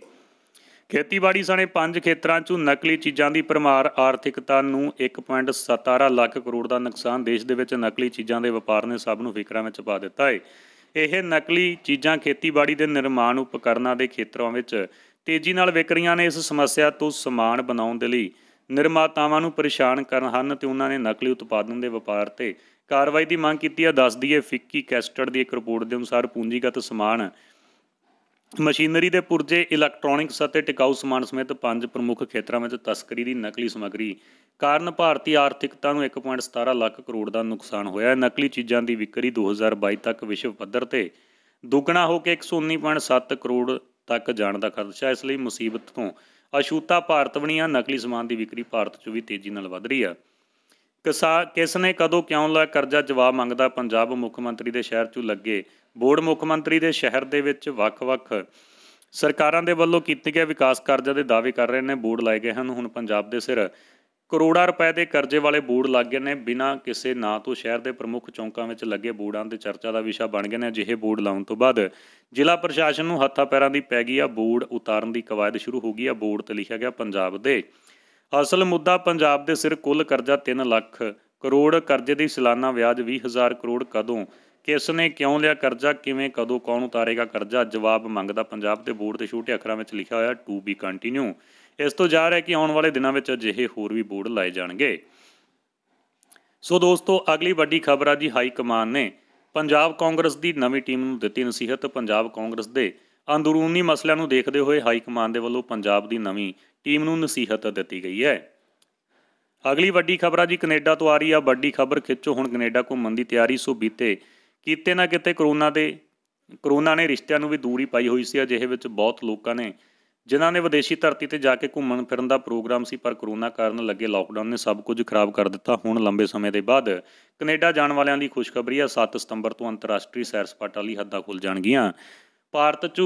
ਖੇਤੀਬਾੜੀ ਸਣੇ ਪੰਜ ਖੇਤਰਾਂ 'ਚੋਂ ਨਕਲੀ ਚੀਜ਼ਾਂ ਦੀ ਪਰਮਾਰ ਆਰਥਿਕਤਾ ਨੂੰ 1.17 ਲੱਖ ਕਰੋੜ ਦਾ ਨੁਕਸਾਨ ਦੇਸ਼ ਦੇ ਵਿੱਚ ਨਕਲੀ ਚੀਜ਼ਾਂ ਦੇ ਵਪਾਰ ਨੇ ਸਭ ਨੂੰ ਫਿਕਰਾਂ ਵਿੱਚ ਪਾ ਦਿੱਤਾ ਹੈ ਇਹ ਨਕਲੀ ਚੀਜ਼ਾਂ ਖੇਤੀਬਾੜੀ ਦੇ ਨਿਰਮਾਣ ਉਪਕਰਨਾਂ ਦੇ ਖੇਤਰਾਂ ਵਿੱਚ ਤੇਜ਼ੀ ਨਾਲ ਵਿਕ ਰਹੀਆਂ ਨੇ ਇਸ ਸਮੱਸਿਆ ਤੋਂ ਸਮਾਨ ਬਣਾਉਣ ਦੇ ਲਈ ਨਿਰਮਾਤਾਵਾਂ ਨੂੰ ਪਰੇਸ਼ਾਨ ਕਰਨ ਹਨ ਤੇ ਉਹਨਾਂ ਨੇ ਨਕਲੀ ਉਤਪਾਦਨ ਦੇ ਵਪਾਰ ਤੇ ਕਾਰਵਾਈ ਦੀ ਮੰਗ ਕੀਤੀ ਹੈ ਦੱਸ ਦਈਏ ਫਿੱਕੀ ਕੈਸਟਡ ਦੀ ਇੱਕ ਰਿਪੋਰਟ ਦੇ ਅਨੁਸਾਰ ਪੂੰਜੀਗਤ ਸਮਾਨ ਮਸ਼ੀਨਰੀ ਦੇ ਪੁਰਜੇ ਇਲੈਕਟ੍ਰੋਨਿਕਸ ਅਤੇ ਟਿਕਾਊ ਸਮਾਨ ਸਮੇਤ ਪੰਜ ਪ੍ਰਮੁੱਖ ਖੇਤਰਾਂ ਵਿੱਚ ਤਸਕਰੀ ਦੀ ਨਕਲੀ ਸਮੱਗਰੀ ਕਾਰਨ ਭਾਰਤੀ ਆਰਥਿਕਤਾ ਨੂੰ 1.17 ਲੱਖ ਕਰੋੜ ਦਾ ਨੁਕਸਾਨ ਹੋਇਆ ਹੈ ਨਕਲੀ ਚੀਜ਼ਾਂ ਦੀ ਵਿਕਰੀ 2022 ਤੱਕ ਵਿਸ਼ਵ ਪੱਧਰ ਤੇ ਦੁੱਗਣਾ ਹੋ ਕੇ 119.7 ਕਰੋੜ ਤੱਕ ਜਾਣ ਦਾ ਖਦਸ਼ਾ ਇਸ ਲਈ ਮੁਸੀਬਤ ਤੋਂ ਅਸ਼ੂਤਾ ਭਾਰਤ ਬਣੀਆਂ ਨਕਲੀ ਸਮਾਨ ਦੀ ਵਿਕਰੀ ਭਾਰਤ 'ਚ ਵੀ ਤੇਜ਼ੀ ਨਾਲ ਵਧ ਰਹੀ ਆ ਕਿਸਾ ਕਿਸ ਨੇ ਕਦੋਂ ਕਿਉਂ ਲਾ ਕਰਜ਼ਾ ਜਵਾਬ ਮੰਗਦਾ ਪੰਜਾਬ ਮੁੱਖ ਮੰਤਰੀ ਦੇ ਸ਼ਹਿਰ 'ਚ ਲੱਗੇ ਬੋਰਡ ਮੁੱਖ ਮੰਤਰੀ ਦੇ ਸ਼ਹਿਰ ਦੇ ਵਿੱਚ ਵੱਖ-ਵੱਖ ਸਰਕਾਰਾਂ ਦੇ ਵੱਲੋਂ ਕੀਤੇ ਗਏ ਵਿਕਾਸ ਕਾਰਜਾਂ ਦੇ ਦਾਅਵੇ ਕਰ ਰਹੇ ਨੇ ਬੋਰਡ ਲਾਏ ਗਏ ਹਨ ਹੁਣ ਪੰਜਾਬ ਦੇ ਸਿਰ ਕਰੋੜਾਂ ਰੁਪਏ ਦੇ ਕਰਜ਼ੇ ਵਾਲੇ ਬੋਰਡ ਲੱਗ ਗਏ ਨੇ ਬਿਨਾਂ ਕਿਸੇ ਨਾਂ ਤੋਂ ਸ਼ਹਿਰ ਦੇ ਪ੍ਰਮੁੱਖ ਚੌਂਕਾਂ ਵਿੱਚ ਲੱਗੇ ਬੋਰਡਾਂ ਤੇ ਚਰਚਾ ਦਾ ਵਿਸ਼ਾ ਬਣ ਗਏ ਨੇ ਅਜਿਹੇ ਬੋਰਡ ਲਾਉਣ ਤੋਂ ਬਾਅਦ ਜ਼ਿਲ੍ਹਾ ਪ੍ਰਸ਼ਾਸਨ ਨੂੰ ਹੱਥਾਂ ਪੈਰਾਂ ਦੀ ਪੈ ਗਈ ਆ ਬੋਰਡ ਉਤਾਰਨ ਦੀ ਕਵਾਇਦ ਸ਼ੁਰੂ ਹੋ ਗਈ ਆ ਬੋਰਡ ਤੇ ਲਿਖਿਆ ਗਿਆ ਪੰਜਾਬ ਦੇ ਅਸਲ ਮੁੱਦਾ ਪੰਜਾਬ ਦੇ ਸਿਰ ਕੁੱਲ ਕਰਜ਼ਾ 3 ਲੱਖ ਕਰੋੜ ਕਰਜ਼ੇ ਦੀ ਸਾਲਾਨਾ ਵਿਆਜ 20000 ਕਰੋੜ ਕਦੋਂ ਕਿਸ ਨੇ ਕਿਉਂ ਲਿਆ ਕਰਜ਼ਾ ਕਿਵੇਂ ਕਦੋਂ ਕੌਣ ਉਤਾਰੇਗਾ ਕਰਜ਼ਾ ਜਵਾਬ ਮੰਗਦਾ ਪੰਜਾਬ ਦੇ ਬੋਰਡ ਤੇ ਛੋਟੇ ਅੱਖਰਾਂ ਵਿੱਚ ਲਿਖਿਆ ਹੋਇਆ ਟੂ ਬੀ ਕੰਟੀਨਿਊ ਇਸ ਤੋਂ ਜ਼ਾਹਰ ਹੈ ਕਿ ਆਉਣ ਵਾਲੇ ਦਿਨਾਂ ਵਿੱਚ ਅਜਿਹੇ ਹੋਰ ਵੀ ਬੋਰਡ ਲਾਏ ਜਾਣਗੇ ਸੋ ਦੋਸਤੋ ਅਗਲੀ ਵੱਡੀ ਖਬਰ ਆ ਜੀ ਹਾਈ ਕਮਾਨ ਨੇ ਪੰਜਾਬ ਕਾਂਗਰਸ ਦੀ ਨਵੀਂ ਟੀਮ ਨੂੰ ਦਿੱਤੀ ਨਸੀਹਤ ਪੰਜਾਬ ਕਾਂਗਰਸ ਦੇ ਅੰਦਰੂਨੀ ਮਸਲਿਆਂ ਨੂੰ ਦੇਖਦੇ ਹੋਏ ਹਾਈ ਕਮਾਨ ਦੇ ਵੱਲੋਂ ਪੰਜਾਬ ਦੀ ਨਵੀਂ ਟੀਮ ਨੂੰ ਨਸੀਹਤ ਦਿੱਤੀ ਗਈ ਹੈ ਅਗਲੀ ਵੱਡੀ ਖਬਰ ਆ ਜੀ ਕੈਨੇਡਾ ਤੋਂ ਆ ਰਹੀ ਆ ਵੱਡੀ ਖਬਰ ਖਿੱਚੋ ਹੁਣ ਕੈਨੇਡਾ ਘੁੰਮਣ ਦੀ ਤਿਆਰੀ ਸੋ ਬੀਤੇ ਕੀਤੇ ਨਾ ਕਿਤੇ ਕਰੋਨਾ ਦੇ ਕਰੋਨਾ ਨੇ ਰਿਸ਼ਤਿਆਂ ਨੂੰ ਵੀ ਦੂਰੀ ਪਾਈ ਹੋਈ ਸੀ ਅਜਿਹੇ ਵਿੱਚ ਬਹੁਤ ਲੋਕਾਂ ਨੇ ਜਿਨ੍ਹਾਂ ਨੇ ਵਿਦੇਸ਼ੀ ਧਰਤੀ ਤੇ ਜਾ ਕੇ ਘੁੰਮਣ ਫਿਰਨ ਦਾ ਪ੍ਰੋਗਰਾਮ ਸੀ ਪਰ ਕਰੋਨਾ ਕਾਰਨ ਲੱਗੇ ਲਾਕਡਾਊਨ ਨੇ ਸਭ ਕੁਝ ਖਰਾਬ ਕਰ ਦਿੱਤਾ ਹੁਣ ਲੰਬੇ ਸਮੇਂ ਦੇ ਬਾਅਦ ਕੈਨੇਡਾ ਜਾਣ ਵਾਲਿਆਂ ਦੀ ਖੁਸ਼ਖਬਰੀ ਹੈ 7 ਸਤੰਬਰ ਤੋਂ ਅੰਤਰਰਾਸ਼ਟਰੀ ਸੈਰ ਸਪਾਟਾ ਲਈ ਹੱਦਾਂ ਖੁੱਲ ਜਾਣਗੀਆਂ ਭਾਰਤ 'ਚ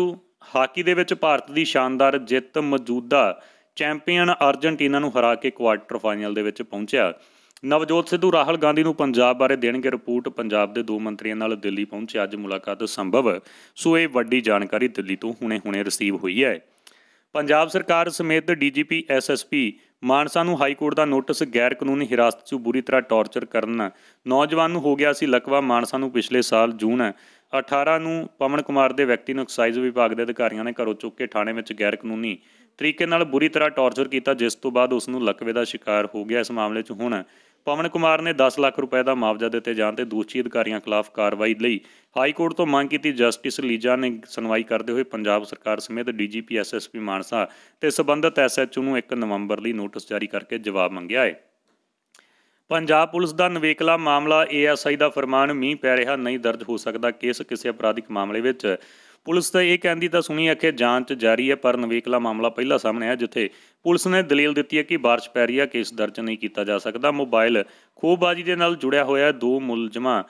ਹਾਕੀ ਦੇ ਵਿੱਚ ਭਾਰਤ ਦੀ ਸ਼ਾਨਦਾਰ ਜਿੱਤ ਮੌਜੂਦਾ ਚੈਂਪੀਅਨ ਅਰਜਨਟੀਨਾ ਨੂੰ ਹਰਾ ਕੇ ਕੁਆਰਟਰ ਫਾਈਨਲ ਦੇ ਵਿੱਚ ਪਹੁੰਚਿਆ ਨਵਜੋਤ ਸਿੱਧੂ ਰਾਹਲ ਗਾਂਧੀ ਨੂੰ ਪੰਜਾਬ ਬਾਰੇ ਦੇਣਗੇ ਰਿਪੋਰਟ ਪੰਜਾਬ ਦੇ ਦੋ ਮੰਤਰੀਆਂ ਨਾਲ ਦਿੱਲੀ ਪਹੁੰਚੇ ਅੱਜ ਮੁਲਾਕਾਤ ਸੰਭਵ ਸੋ ਇਹ ਵੱਡੀ ਜਾਣਕਾਰੀ ਦਿੱਲੀ ਤੋਂ ਹੁਣੇ-ਹੁਣੇ ਰਿਸੀਵ ਹੋਈ ਹੈ ਪੰਜਾਬ ਸਰਕਾਰ ਸਮੇਤ ਡੀਜੀਪੀ ਐਸਐਸਪੀ ਮਾਨਸਾ ਨੂੰ ਹਾਈ ਕੋਰਟ ਦਾ ਨੋਟਿਸ ਗੈਰ ਕਾਨੂੰਨੀ ਹਿਰਾਸਤ 'ਚ ਬੁਰੀ ਤਰ੍ਹਾਂ ਟੌਰਚਰ ਕਰਨ ਨੌਜਵਾਨ ਨੂੰ ਹੋ ਗਿਆ ਸੀ ਲਕਵਾ ਮਾਨਸਾ ਨੂੰ ਪਿਛਲੇ ਸਾਲ ਜੂਨ 18 ਨੂੰ ਪਵਨ ਕੁਮਾਰ ਦੇ ਵਿਅਕਤੀ ਨੂੰ ਐਕਸਾਈਜ਼ ਵਿਭਾਗ ਦੇ ਅਧਿਕਾਰੀਆਂ ਨੇ ਘਰੋਂ ਚੁੱਕ ਕੇ ਥਾਣੇ ਵਿੱਚ ਗੈਰ ਕਾਨੂੰਨੀ ਤਰੀਕੇ ਨਾਲ ਬੁਰੀ ਤਰ੍ਹਾਂ ਟੌਰਚਰ ਕੀਤਾ ਜਿਸ ਤੋਂ ਬਾਅਦ ਉਸ ਨੂੰ ਲਕਵੇ ਦਾ ਸ਼ਿਕਾਰ ਹੋ ਗਿਆ ਇਸ ਮਾਮਲੇ 'ਚ ਹੁਣ ਪਵਨ ਕੁਮਾਰ ਨੇ 10 ਲੱਖ ਰੁਪਏ ਦਾ ਮੁਆਵਜ਼ਾ ਦਿੱਤੇ ਜਾਣ ਤੇ ਦੋਸ਼ੀ ਅਧਿਕਾਰੀਆਂ ਖਿਲਾਫ ਕਾਰਵਾਈ ਲਈ ਹਾਈ ਕੋਰਟ ਤੋਂ ਮੰਗ ਕੀਤੀ ਜਸਟਿਸ ਲੀਜਾ ਨੇ ਸੁਣਵਾਈ ਕਰਦੇ ਹੋਏ ਪੰਜਾਬ ਸਰਕਾਰ ਸਮੇਤ ਡੀਜੀਪੀ ਐਸਐਸਪੀ ਮਾਨਸਾ ਤੇ ਸਬੰਧਤ ਐਸਐਚਓ ਨੂੰ 1 ਨਵੰਬਰ ਲਈ ਨੋਟਿਸ ਜਾਰੀ ਕਰਕੇ ਜਵਾਬ ਮੰਗਿਆ ਹੈ ਪੰਜਾਬ ਪੁਲਿਸ ਦਾ ਨਵੇਕਲਾ ਮਾਮਲਾ ਏਐਸਆਈ ਦਾ ਫਰਮਾਨ ਮੀਂਹ ਪੈ ਰਿਹਾ ਨਹੀਂ ਦਰਜ ਹੋ ਸਕਦਾ ਕੇਸ ਕਿਸੇ ਅਪਰਾਧਿਕ ਮਾਮਲੇ ਵਿੱਚ ਪੁਲਿਸ ਤਾਂ ਇਹ ਕਹਿੰਦੀ ਤਾਂ ਸੁਣੀ ਹੈ ਕਿ ਜਾਂਚ ਜਾਰੀ ਹੈ ਪਰ ਨਵੇਕਲਾ ਮਾਮਲਾ ਪਹਿਲਾ ਸਾਹਮਣੇ ਆਇਆ ਜਿੱਥੇ ਪੁਲਿਸ ਨੇ ਦਲੀਲ ਦਿੱਤੀ ਹੈ ਕਿ بارش ਪੈ ਰਹੀ ਹੈ ਕੇਸ ਦਰਜ ਨਹੀਂ ਕੀਤਾ ਜਾ ਸਕਦਾ ਮੋਬਾਈਲ ਖੋਬਾਜੀ ਦੇ ਨਾਲ ਜੁੜਿਆ ਹੋਇਆ ਦੋ ਮੁਲਜ਼ਮਾਂ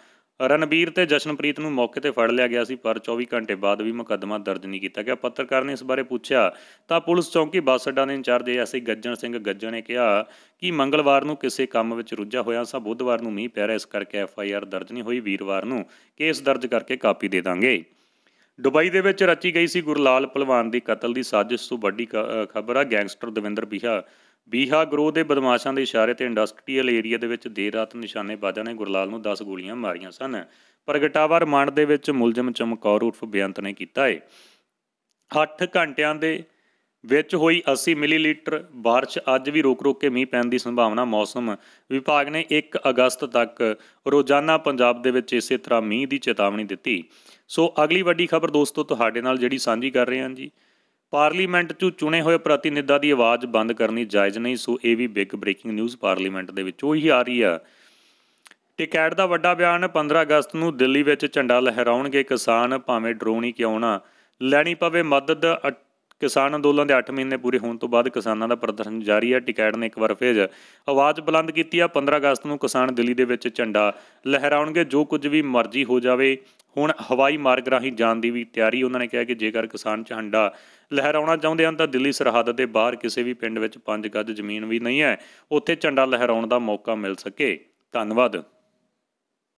ਰਣਬੀਰ ਤੇ ਜਸ਼ਨਪ੍ਰੀਤ ਨੂੰ ਮੌਕੇ ਤੇ ਫੜ ਲਿਆ ਗਿਆ ਸੀ ਪਰ 24 ਘੰਟੇ ਬਾਅਦ ਵੀ ਮੁਕੱਦਮਾ ਦਰਜ ਨਹੀਂ ਕੀਤਾ ਗਿਆ ਪੱਤਰਕਾਰ ਨੇ ਇਸ ਬਾਰੇ ਪੁੱਛਿਆ ਤਾਂ ਪੁਲਿਸ ਚੌਂਕੀ ਬੱਸ ਅੱਡਾ ਦੇ ਇੰਚਾਰਜ ਐਸੇ ਗੱਜਣ ਸਿੰਘ ਗੱਜਣ ਨੇ ਕਿਹਾ ਕਿ ਮੰਗਲਵਾਰ ਨੂੰ ਕਿਸੇ ਕੰਮ ਵਿੱਚ ਰੁੱਝਾ ਹੋਇਆ ਸਾਂ ਬੁੱਧਵਾਰ ਨੂੰ ਮੀਂਹ ਪੈ ਰਿਹਾ ਇਸ ਕਰਕੇ ਐਫ ਆਈ ਆਰ ਦਰਜ ਨਹੀਂ ਹੋਈ ਵੀਰਵਾਰ ਨੂੰ ਕੇਸ ਦਰਜ ਕਰਕੇ ਕਾਪੀ ਦੇ ਦਾਂਗੇ ਦੁਬਈ ਦੇ ਵਿੱਚ ਰਚੀ ਗਈ ਸੀ ਗੁਰਲਾਲ ਪਹਿਲਵਾਨ ਦੀ ਕਤਲ ਦੀ ਸਾਜ਼ਿਸ਼ ਤੋਂ ਵੱਡੀ ਖਬਰ ਆ ਗੈਂਗਸਟਰ ਦਵਿੰਦਰ ਬੀਹਾ ਬੀਹਾ ਗਰੋਹ ਦੇ ਬਦਮਾਸ਼ਾਂ ਦੇ ਇਸ਼ਾਰੇ ਤੇ ਇੰਡਸਟਰੀਅਲ ਏਰੀਆ ਦੇ ਵਿੱਚ ਦੇਰ ਰਾਤ ਨਿਸ਼ਾਨੇਬਾਜ਼ਾਂ ਨੇ ਗੁਰਲਾਲ ਨੂੰ 10 ਗੋਲੀਆਂ ਮਾਰੀਆਂ ਸਨ ਪ੍ਰਗਟਾਵਾ ਰਿਮਾਂਡ ਦੇ ਵਿੱਚ ਮੁਲਜ਼ਮ ਚਮਕੌਰ ਉਰਫ ਬਿਆੰਤ ਨੇ ਕੀਤਾ ਹੈ 8 ਘੰਟਿਆਂ ਦੇ ਵਿੱਚ ਹੋਈ 80 ਮਿਲੀਲੀਟਰ بارش ਅੱਜ ਵੀ ਰੋਕ-ਰੋਕ ਕੇ ਮੀਂਹ ਪੈਣ ਦੀ ਸੰਭਾਵਨਾ ਮੌਸਮ ਵਿਭਾਗ ਨੇ 1 ਅਗਸਤ ਤੱਕ ਰੋਜ਼ਾਨਾ ਪੰਜਾਬ ਦੇ ਵਿੱਚ ਇਸੇ ਤਰ੍ਹਾਂ ਮੀਂਹ ਦੀ ਚੇਤਾਵਨੀ ਦਿੱਤੀ ਸੋ ਅਗਲੀ ਵੱਡੀ ਖਬਰ ਦੋਸਤੋ ਤੁਹਾਡੇ ਨਾਲ ਜਿਹੜੀ ਸਾਂਝੀ ਕਰ ਰਹੇ ਹਾਂ ਜੀ ਪਾਰਲੀਮੈਂਟ 'ਚ ਚੁਣੇ ਹੋਏ ਪ੍ਰਤੀਨਿਧਾਂ ਦੀ ਆਵਾਜ਼ ਬੰਦ ਕਰਨੀ ਜਾਇਜ਼ ਨਹੀਂ ਸੋ ਇਹ ਵੀ ਬਿਗ ਬ੍ਰੇਕਿੰਗ ਨਿਊਜ਼ ਪਾਰਲੀਮੈਂਟ ਦੇ ਵਿੱਚ ਉਹੀ ਆ ਰਹੀ ਆ ਟਿਕਟ ਦਾ ਵੱਡਾ ਬਿਆਨ 15 ਅਗਸਤ ਨੂੰ ਦਿੱਲੀ ਵਿੱਚ ਝੰਡਾ ਲਹਿਰਾਉਣਗੇ ਕਿਸਾਨ ਭਾਵੇਂ ਡਰੋਨ ਹੀ ਕਿਉਂ ਨਾ ਲੈਣੀ ਪਵੇ ਮਦਦ ਕਿਸਾਨ ਅੰਦੋਲਨ ਦੇ 8 ਮਹੀਨੇ ਪੂਰੇ ਹੋਣ ਤੋਂ ਬਾਅਦ ਕਿਸਾਨਾਂ ਦਾ ਪ੍ਰਦਰਸ਼ਨ ਜਾਰੀ ਹੈ ਟਿਕੈੜ ਨੇ ਇੱਕ ਵਾਰ ਫੇਰ ਆਵਾਜ਼ ਬੁਲੰਦ ਕੀਤੀ ਹੈ 15 ਅਗਸਤ ਨੂੰ ਕਿਸਾਨ ਦਿੱਲੀ ਦੇ ਵਿੱਚ ਝੰਡਾ ਲਹਿਰਾਉਣਗੇ ਜੋ ਕੁਝ ਵੀ ਮਰਜ਼ੀ ਹੋ ਜਾਵੇ ਹੁਣ ਹਵਾਈ ਮਾਰਗ ਰਾਹੀਂ ਜਾਣ ਦੀ ਵੀ ਤਿਆਰੀ ਉਹਨਾਂ ਨੇ ਕਿਹਾ ਕਿ ਜੇਕਰ ਕਿਸਾਨ ਝੰਡਾ ਲਹਿਰਾਉਣਾ ਚਾਹੁੰਦੇ ਹਨ ਤਾਂ ਦਿੱਲੀ ਸਰਹੱਦ ਦੇ ਬਾਹਰ ਕਿਸੇ ਵੀ ਪਿੰਡ ਵਿੱਚ 5 ਗੱਜ ਜ਼ਮੀਨ ਵੀ ਨਹੀਂ ਹੈ ਉੱਥੇ ਝੰਡਾ ਲਹਿਰਾਉਣ ਦਾ ਮੌਕਾ ਮਿਲ ਸਕੇ ਧੰਨਵਾਦ